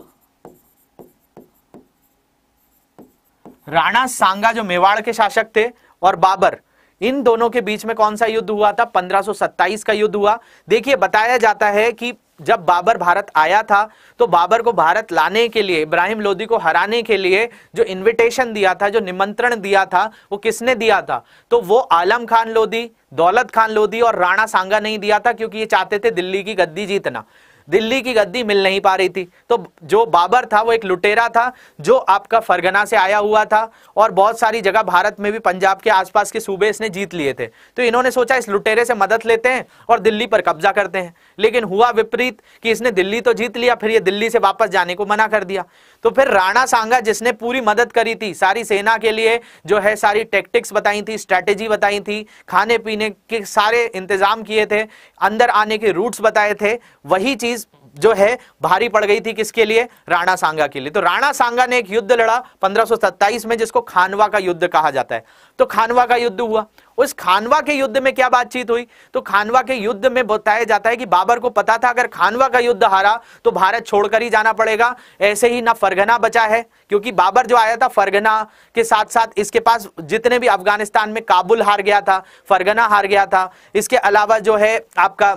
राणा सांगा जो मेवाड़ के शासक थे और बाबर इन दोनों के बीच में कौन सा युद्ध हुआ था 1527 का युद्ध हुआ देखिए बताया जाता है कि जब बाबर भारत आया था तो बाबर को भारत लाने के लिए इब्राहिम लोदी को हराने के लिए जो इनविटेशन दिया था जो निमंत्रण दिया था वो किसने दिया था तो वो आलम खान लोदी दौलत खान लोदी और राणा सांगा नहीं दिया था क्योंकि ये चाहते थे दिल्ली की गद्दी जीतना दिल्ली की गद्दी मिल नहीं पा रही थी तो जो बाबर था वो एक लुटेरा था जो आपका फरगना से आया हुआ था और बहुत सारी जगह भारत में भी पंजाब के आसपास के सूबे इसने जीत लिए थे तो इन्होंने सोचा इस लुटेरे से मदद लेते हैं और दिल्ली पर कब्जा करते हैं लेकिन हुआ विपरीत कि इसने दिल्ली तो जीत लिया फिर ये दिल्ली से वापस जाने को मना कर दिया तो फिर राणा सांगा जिसने पूरी मदद करी थी सारी सेना के लिए जो है सारी टेक्टिक्स बताई थी स्ट्रेटेजी बताई थी खाने पीने के सारे इंतजाम किए थे अंदर आने के रूट्स बताए थे वही चीज जो है भारी पड़ गई थी किसके लिए राणा सांगा के लिए तो राणा सांगा ने एक युद्ध लड़ा 1527 में जिसको खानवा का युद्ध कहा जाता है तो खानवा का युद्ध हुआ उस खानवा के युद्ध में क्या बातचीत हुई तो खानवा के युद्ध में बताया जाता है कि बाबर को पता था अगर खानवा का युद्ध हारा तो भारत छोड़कर ही जाना पड़ेगा ऐसे ही ना फरगना बचा है क्योंकि बाबर जो आया था फरगना के साथ साथ इसके पास जितने भी अफगानिस्तान में काबुल हार गया था फरगना हार गया था इसके अलावा जो है आपका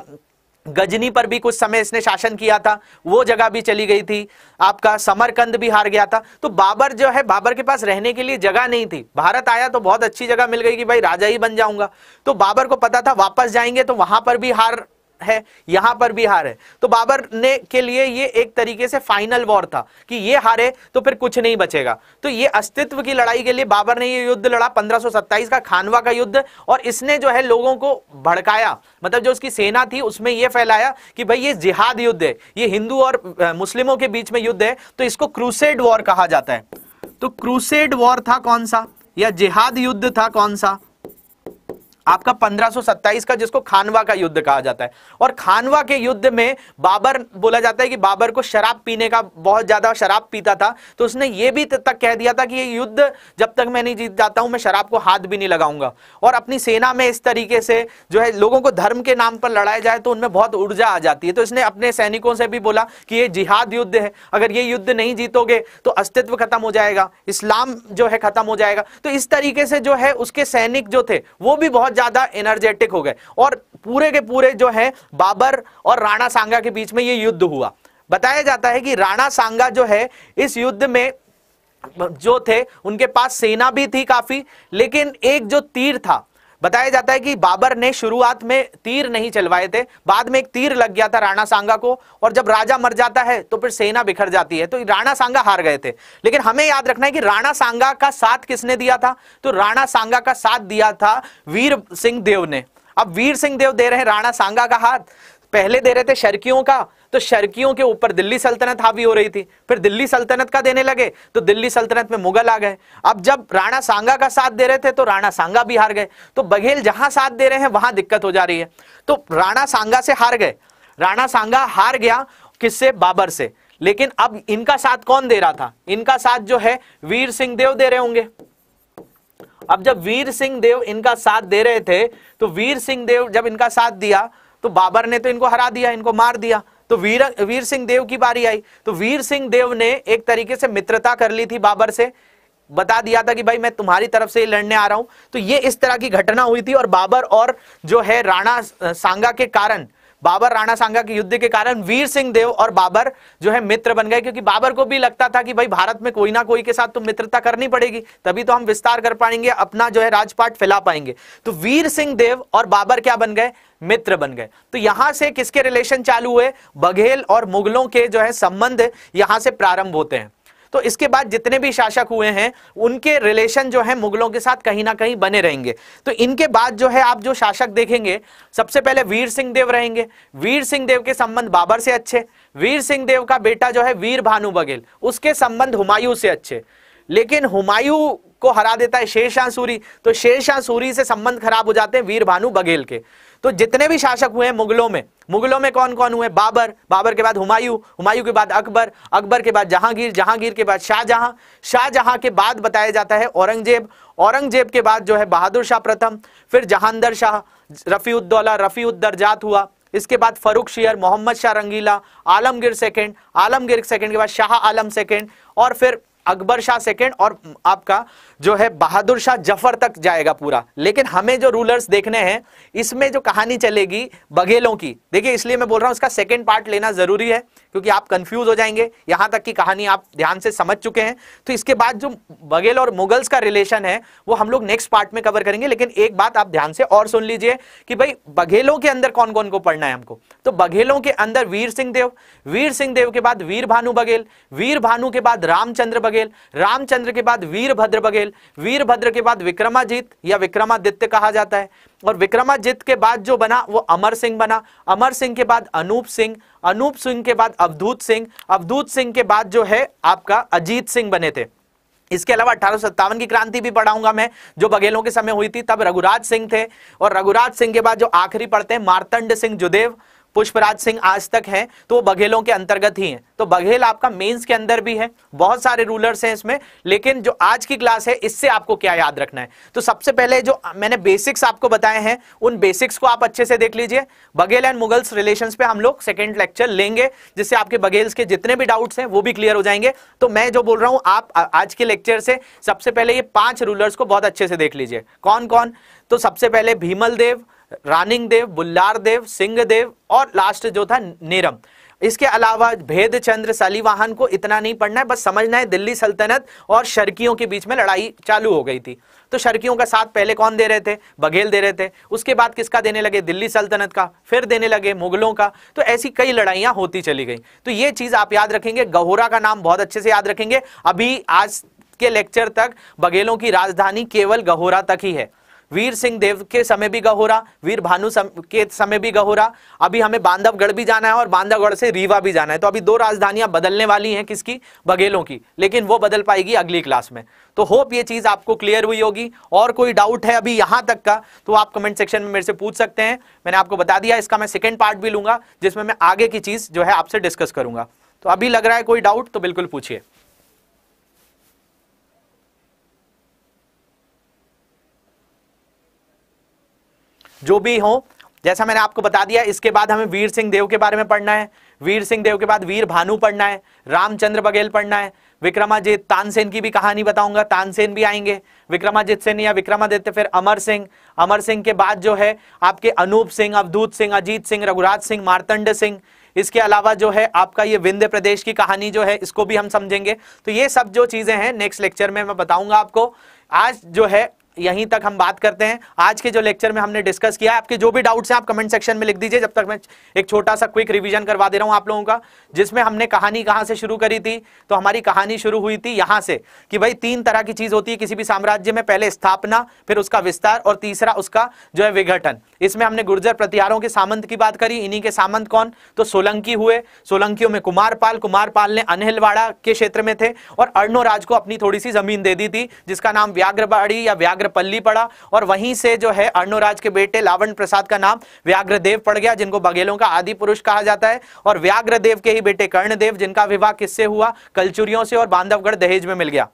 गजनी पर भी कुछ समय इसने शासन किया था वो जगह भी चली गई थी आपका समरकंद भी हार गया था तो बाबर जो है बाबर के पास रहने के लिए जगह नहीं थी भारत आया तो बहुत अच्छी जगह मिल गई कि भाई राजा ही बन जाऊंगा तो बाबर को पता था वापस जाएंगे तो वहां पर भी हार है यहां पर भी हार है तो बाबर ने के लिए ये एक तरीके से फाइनल वॉर था कि ये हारे तो फिर कुछ नहीं बचेगा तो ये अस्तित्व की लड़ाई के लिए बाबर ने ये युद्ध लड़ा 1527 का खानवा का युद्ध और इसने जो है लोगों को भड़काया मतलब जो उसकी सेना थी उसमें ये फैलाया कि भाई ये जिहाद युद्ध है ये हिंदू और मुस्लिमों के बीच में युद्ध है तो इसको क्रूसेड वॉर कहा जाता है तो क्रूसेड वॉर था कौन सा या जिहाद युद्ध था कौन सा आपका 1527 का जिसको खानवा का युद्ध कहा जाता है और खानवा के युद्ध में बाबर बोला जाता है कि बाबर को शराब पीने का बहुत ज्यादा शराब पीता था तो उसने ये भी तक कह दिया था कि ये युद्ध जब तक मैं नहीं जीत जाता हूं मैं शराब को हाथ भी नहीं लगाऊंगा और अपनी सेना में इस तरीके से जो है लोगों को धर्म के नाम पर लड़ाया जाए तो उनमें बहुत ऊर्जा आ जाती है तो इसने अपने सैनिकों से भी बोला कि ये जिहाद युद्ध है अगर ये युद्ध नहीं जीतोगे तो अस्तित्व खत्म हो जाएगा इस्लाम जो है खत्म हो जाएगा तो इस तरीके से जो है उसके सैनिक जो थे वो भी बहुत ज्यादा एनर्जेटिक हो गए और पूरे के पूरे जो है बाबर और राणा सांगा के बीच में ये युद्ध हुआ बताया जाता है कि राणा सांगा जो है इस युद्ध में जो थे उनके पास सेना भी थी काफी लेकिन एक जो तीर था बताया जाता है कि बाबर ने शुरुआत में तीर नहीं चलवाए थे बाद में एक तीर लग गया था राणा सांगा को और जब राजा मर जाता है तो फिर सेना बिखर जाती है तो राणा सांगा हार गए थे लेकिन हमें याद रखना है कि राणा सांगा का साथ किसने दिया था तो राणा सांगा का साथ दिया था वीर सिंह देव ने अब वीर सिंह देव दे रहे हैं राणा सांगा का हाथ पहले दे रहे थे शर्कियों का तो शर्कियों के ऊपर दिल्ली सल्तनत हावी हो रही थी फिर दिल्ली सल्तनत का देने लगे तो दिल्ली सल्तनत में मुगल आ गए अब जब राणा सांगा का साथ दे रहे थे तो राणा सांगा भी हार गए तो बघेल जहां साथ दे रहे हैं वहां दिक्कत हो जा रही है तो राणा सांगा से हार गए राणा सांगा हार गया किससे बाबर से लेकिन अब इनका साथ कौन दे रहा था इनका साथ जो है वीर सिंह देव दे रहे होंगे अब जब वीर सिंह देव इनका साथ दे रहे थे तो वीर सिंह देव जब इनका साथ दिया तो बाबर ने तो इनको हरा दिया इनको मार दिया तो वीर वीर सिंह देव की बारी आई तो वीर सिंह देव ने एक तरीके से मित्रता कर ली थी बाबर से बता दिया था कि भाई मैं तुम्हारी तरफ से लड़ने आ रहा हूं तो ये इस तरह की घटना हुई थी और बाबर और जो है राणा सांगा के कारण बाबर राणा सांगा के युद्ध के कारण वीर सिंह देव और बाबर जो है मित्र बन गए क्योंकि बाबर को भी लगता था कि भाई भारत में कोई ना कोई के साथ तो मित्रता करनी पड़ेगी तभी तो हम विस्तार कर पाएंगे अपना जो है राजपाट फैला पाएंगे तो वीर सिंह देव और बाबर क्या बन गए मित्र बन गए तो यहां से किसके रिलेशन चालू हुए बघेल और मुगलों के जो है संबंध यहां से प्रारंभ होते हैं तो इसके बाद जितने भी शासक हुए हैं उनके रिलेशन जो है मुगलों के साथ कहीं ना कहीं बने रहेंगे तो इनके बाद जो है आप जो शासक देखेंगे सबसे पहले वीर सिंह देव रहेंगे वीर सिंह देव के संबंध बाबर से अच्छे वीर सिंह देव का बेटा जो है वीर भानु बघेल उसके संबंध हुमायूं से अच्छे लेकिन हुमायूं को हरा देता है शेरशाह सूरी तो शेरशाह सूरी से संबंध खराब हो जाते हैं वीर भानु बघेल के तो जितने भी शासक हुए मुगलों में मुगलों में कौन कौन हुए बाबर बाबर के बाद हुमायूं हुमायूं के बाद अकबर अकबर के बाद जहांगीर जहांगीर के बाद शाहजहां शाहजहां के बाद बताया जाता है औरंगजेब औरंगजेब के बाद जो है बहादुर शाह प्रथम फिर जहांदर शाह रफ़ीउद्दौला रफ़ीउद्दरजात हुआ इसके बाद Farrukhsiyar Mohammad Shah Rangila Alamgir second Alamgir second के बाद शाह आलम सेकेंड और फिर अकबर शाह सेकेंड और आपका जो है बहादुर शाह जफर तक जाएगा पूरा लेकिन हमें जो रूलर्स देखने हैं इसमें जो कहानी चलेगी बघेलों की देखिए इसलिए मैं बोल रहा हूं इसका सेकेंड पार्ट लेना जरूरी है क्योंकि आप कंफ्यूज हो जाएंगे यहां तक की कहानी आप ध्यान से समझ चुके हैं तो इसके बाद जो बघेल और मुगल्स का रिलेशन है वो हम लोग नेक्स्ट पार्ट में कवर करेंगे लेकिन एक बात आप ध्यान से और सुन लीजिए कि भाई बघेलों के अंदर कौन कौन को पढ़ना है हमको तो बघेलों के अंदर वीर सिंह देव वीर सिंह देव के बाद वीर भानु बघेल वीर भानु के बाद रामचंद्र बघेल रामचंद्र के बाद वीरभद्र बघेल कपिल वीरभद्र के बाद विक्रमाजीत या विक्रमादित्य कहा जाता है और विक्रमाजीत के बाद जो बना वो अमर सिंह बना अमर सिंह के बाद अनूप सिंह अनूप सिंह के बाद अवधूत सिंह अवधूत सिंह के बाद जो है आपका अजीत सिंह बने थे इसके अलावा अठारह की क्रांति भी पढ़ाऊंगा मैं जो बघेलों के समय हुई थी तब रघुराज सिंह थे और रघुराज सिंह के बाद जो आखिरी पढ़ते हैं मार्तंड सिंह जुदेव पुष्पराज सिंह आज तक हैं तो वो बघेलों के अंतर्गत ही हैं तो बघेल आपका मेंस के अंदर भी है बहुत सारे रूलर्स हैं इसमें लेकिन जो आज की क्लास है इससे आपको क्या याद रखना है तो सबसे पहले जो मैंने बेसिक्स आपको बताए हैं उन बेसिक्स को आप अच्छे से देख लीजिए बघेल एंड मुगल्स रिलेशन पे हम लोग सेकेंड लेक्चर लेंगे जिससे आपके बघेल्स के जितने भी डाउट्स हैं वो भी क्लियर हो जाएंगे तो मैं जो बोल रहा हूँ आप आज के लेक्चर से सबसे पहले ये पांच रूलर्स को बहुत अच्छे से देख लीजिए कौन कौन तो सबसे पहले भीमल देव रानिंग देव बुल्लार देव सिंहदेव और लास्ट जो था नेरम इसके अलावा भेद चंद्र सलीवाहन को इतना नहीं पढ़ना है बस समझना है दिल्ली सल्तनत और शर्कियों के बीच में लड़ाई चालू हो गई थी तो शर्कियों का साथ पहले कौन दे रहे थे बघेल दे रहे थे उसके बाद किसका देने लगे दिल्ली सल्तनत का फिर देने लगे मुगलों का तो ऐसी कई लड़ाइयां होती चली गई तो ये चीज आप याद रखेंगे गहोरा का नाम बहुत अच्छे से याद रखेंगे अभी आज के लेक्चर तक बघेलों की राजधानी केवल गहोरा तक ही है वीर सिंह देव के समय भी गहोरा वीर भानु सम, के समय भी गहोरा अभी हमें बांधवगढ़ भी जाना है और बांधवगढ़ से रीवा भी जाना है तो अभी दो राजधानियां बदलने वाली हैं किसकी बघेलों की लेकिन वो बदल पाएगी अगली क्लास में तो होप ये चीज आपको क्लियर हुई होगी और कोई डाउट है अभी यहां तक का तो आप कमेंट सेक्शन में मेरे से पूछ सकते हैं मैंने आपको बता दिया इसका मैं सेकेंड पार्ट भी लूंगा जिसमें मैं आगे की चीज जो है आपसे डिस्कस करूंगा तो अभी लग रहा है कोई डाउट तो बिल्कुल पूछिए जो भी हो जैसा मैंने आपको बता दिया इसके बाद हमें वीर सिंह देव के बारे में पढ़ना है वीर सिंह देव के बाद वीर भानु पढ़ना है रामचंद्र बघेल पढ़ना है विक्रमाजीत तानसेन की भी कहानी बताऊंगा तानसेन भी आएंगे विक्रमाजीत सेन या विक्रमादित्य फिर अमर सिंह अमर सिंह के बाद जो है आपके अनूप सिंह अवधूत सिंह अजीत सिंह रघुराज सिंह मारतंड सिंह इसके अलावा जो है आपका ये विंध्य प्रदेश की कहानी जो है इसको भी हम समझेंगे तो ये सब जो चीज़ें हैं नेक्स्ट लेक्चर में मैं बताऊंगा आपको आज जो है यहीं तक हम बात करते हैं आज के जो लेक्चर में हमने डिस्कस किया आपके जो भी डाउट्स हैं आप कमेंट सेक्शन में लिख दीजिए जब तक मैं एक छोटा सा क्विक रिवीजन करवा दे रहा हूं आप लोगों का जिसमें हमने कहानी कहां से शुरू करी थी तो हमारी कहानी शुरू हुई थी यहां से कि भाई तीन तरह की चीज होती है किसी भी साम्राज्य में पहले स्थापना फिर उसका विस्तार और तीसरा उसका जो है विघटन इसमें हमने गुर्जर प्रतिहारों के सामंत की बात करी इन्हीं के सामंत कौन तो सोलंकी हुए सोलंकियों में कुमारपाल कुमारपाल ने अनहिलवाड़ा के क्षेत्र में थे और अर्णोराज को अपनी थोड़ी सी जमीन दे दी थी जिसका नाम व्याघ्रबाड़ी या व्याघ्र व्याघ्रपल्ली पड़ा और वहीं से जो है अर्णुराज के बेटे लावण प्रसाद का नाम व्याघ्रदेव पड़ गया जिनको बघेलों का आदि पुरुष कहा जाता है और व्याघ्रदेव के ही बेटे कर्णदेव जिनका विवाह किससे हुआ कलचुरियों से और बांधवगढ़ दहेज में मिल गया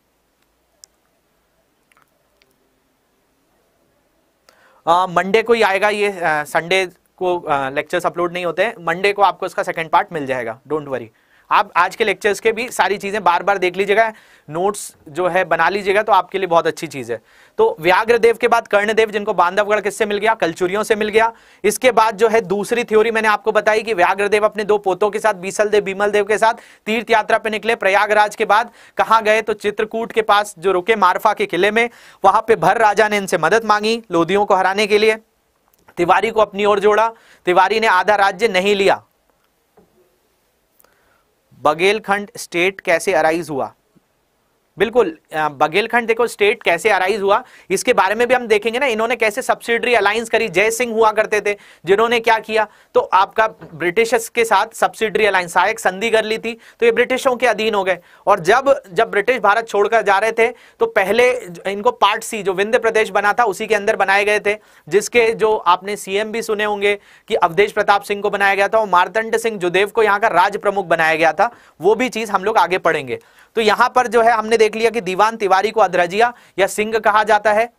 मंडे को ही आएगा ये संडे को लेक्चर्स अपलोड नहीं होते मंडे को आपको इसका सेकंड पार्ट मिल जाएगा डोंट वरी आप आज के लेक्चर्स के भी सारी चीज़ें बार बार देख लीजिएगा नोट्स जो है बना लीजिएगा तो आपके लिए बहुत अच्छी चीज़ है तो व्याघ्रदेव के बाद कर्णदेव जिनको बांधवगढ़ किससे मिल गया कलचुरियों से मिल गया इसके बाद जो है दूसरी थ्योरी मैंने आपको बताई कि व्याघ्रदेव अपने दो पोतों के साथ बीसल देव बीमल देव के साथ तीर्थ यात्रा पे निकले प्रयागराज के बाद कहा गए तो चित्रकूट के पास जो रुके मारफा के किले में वहां पे भर राजा ने इनसे मदद मांगी लोधियों को हराने के लिए तिवारी को अपनी ओर जोड़ा तिवारी ने आधा राज्य नहीं लिया बघेलखंड स्टेट कैसे अराइज हुआ बिल्कुल बघेलखंड देखो स्टेट कैसे अराइज हुआ इसके बारे में भी हम देखेंगे ना इन्होंने कैसे सब्सिडरी अलायंस करी जय सिंह हुआ करते थे जिन्होंने क्या किया तो आपका ब्रिटिशर्स के साथ सब्सिडरी अलायंस सहायक संधि कर ली थी तो ये ब्रिटिशों के अधीन हो गए और जब जब ब्रिटिश भारत छोड़कर जा रहे थे तो पहले इनको पार्ट सी जो विंध्य प्रदेश बना था उसी के अंदर बनाए गए थे जिसके जो आपने सीएम भी सुने होंगे कि अवधेश प्रताप सिंह को बनाया गया था और मारतंड सिंह जुदेव को यहाँ का राज प्रमुख बनाया गया था वो भी चीज हम लोग आगे पढ़ेंगे तो यहाँ पर जो है हमने देख लिया कि दीवान तिवारी को अधरजिया या सिंह कहा जाता है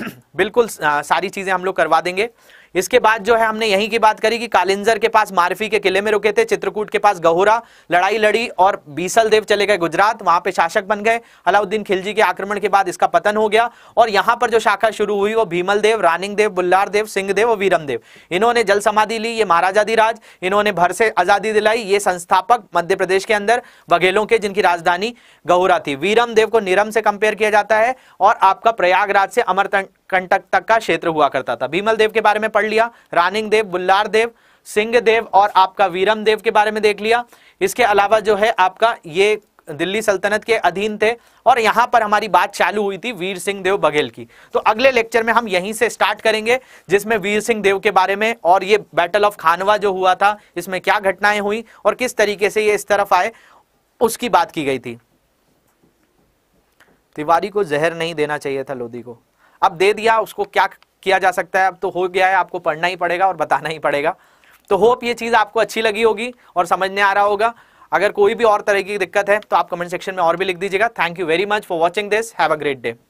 बिल्कुल सारी चीजें हम लोग करवा देंगे इसके बाद जो है हमने यही की बात करी कि कालिंजर के पास मारफी के किले में रुके थे चित्रकूट के पास गहोरा लड़ाई लड़ी और बीसल देव चले गए गुजरात वहां पे शासक बन गए अलाउद्दीन खिलजी के आक्रमण के बाद इसका पतन हो गया और यहाँ पर जो शाखा शुरू हुई वो भीमल देव रानिंग देव बुल्लार देव सिंहदेव और वीरम देव इन्होंने जल समाधि ली ये महाराजाधिराज इन्होंने भर से आजादी दिलाई ये संस्थापक मध्य प्रदेश के अंदर बघेलों के जिनकी राजधानी गहुरा थी वीरम देव को निरम से कंपेयर किया जाता है और आपका प्रयागराज से अमरतंड कंटक तक का क्षेत्र हुआ करता था भीमल देव के बारे में पढ़ लिया रानिंग देव बुल्लार देव सिंहदेव और आपका वीरम देव के बारे में देख लिया इसके अलावा जो है आपका ये दिल्ली सल्तनत के अधीन थे और यहाँ पर हमारी बात चालू हुई थी वीर सिंह देव बघेल की तो अगले लेक्चर में हम यहीं से स्टार्ट करेंगे जिसमें वीर सिंह देव के बारे में और ये बैटल ऑफ खानवा जो हुआ था इसमें क्या घटनाएं हुई और किस तरीके से ये इस तरफ आए उसकी बात की गई थी तिवारी को जहर नहीं देना चाहिए था लोधी को अब दे दिया उसको क्या किया जा सकता है अब तो हो गया है आपको पढ़ना ही पड़ेगा और बताना ही पड़ेगा तो होप ये चीज़ आपको अच्छी लगी होगी और समझने आ रहा होगा अगर कोई भी और तरह की दिक्कत है तो आप कमेंट सेक्शन में और भी लिख दीजिएगा thank you very much for watching this have a great day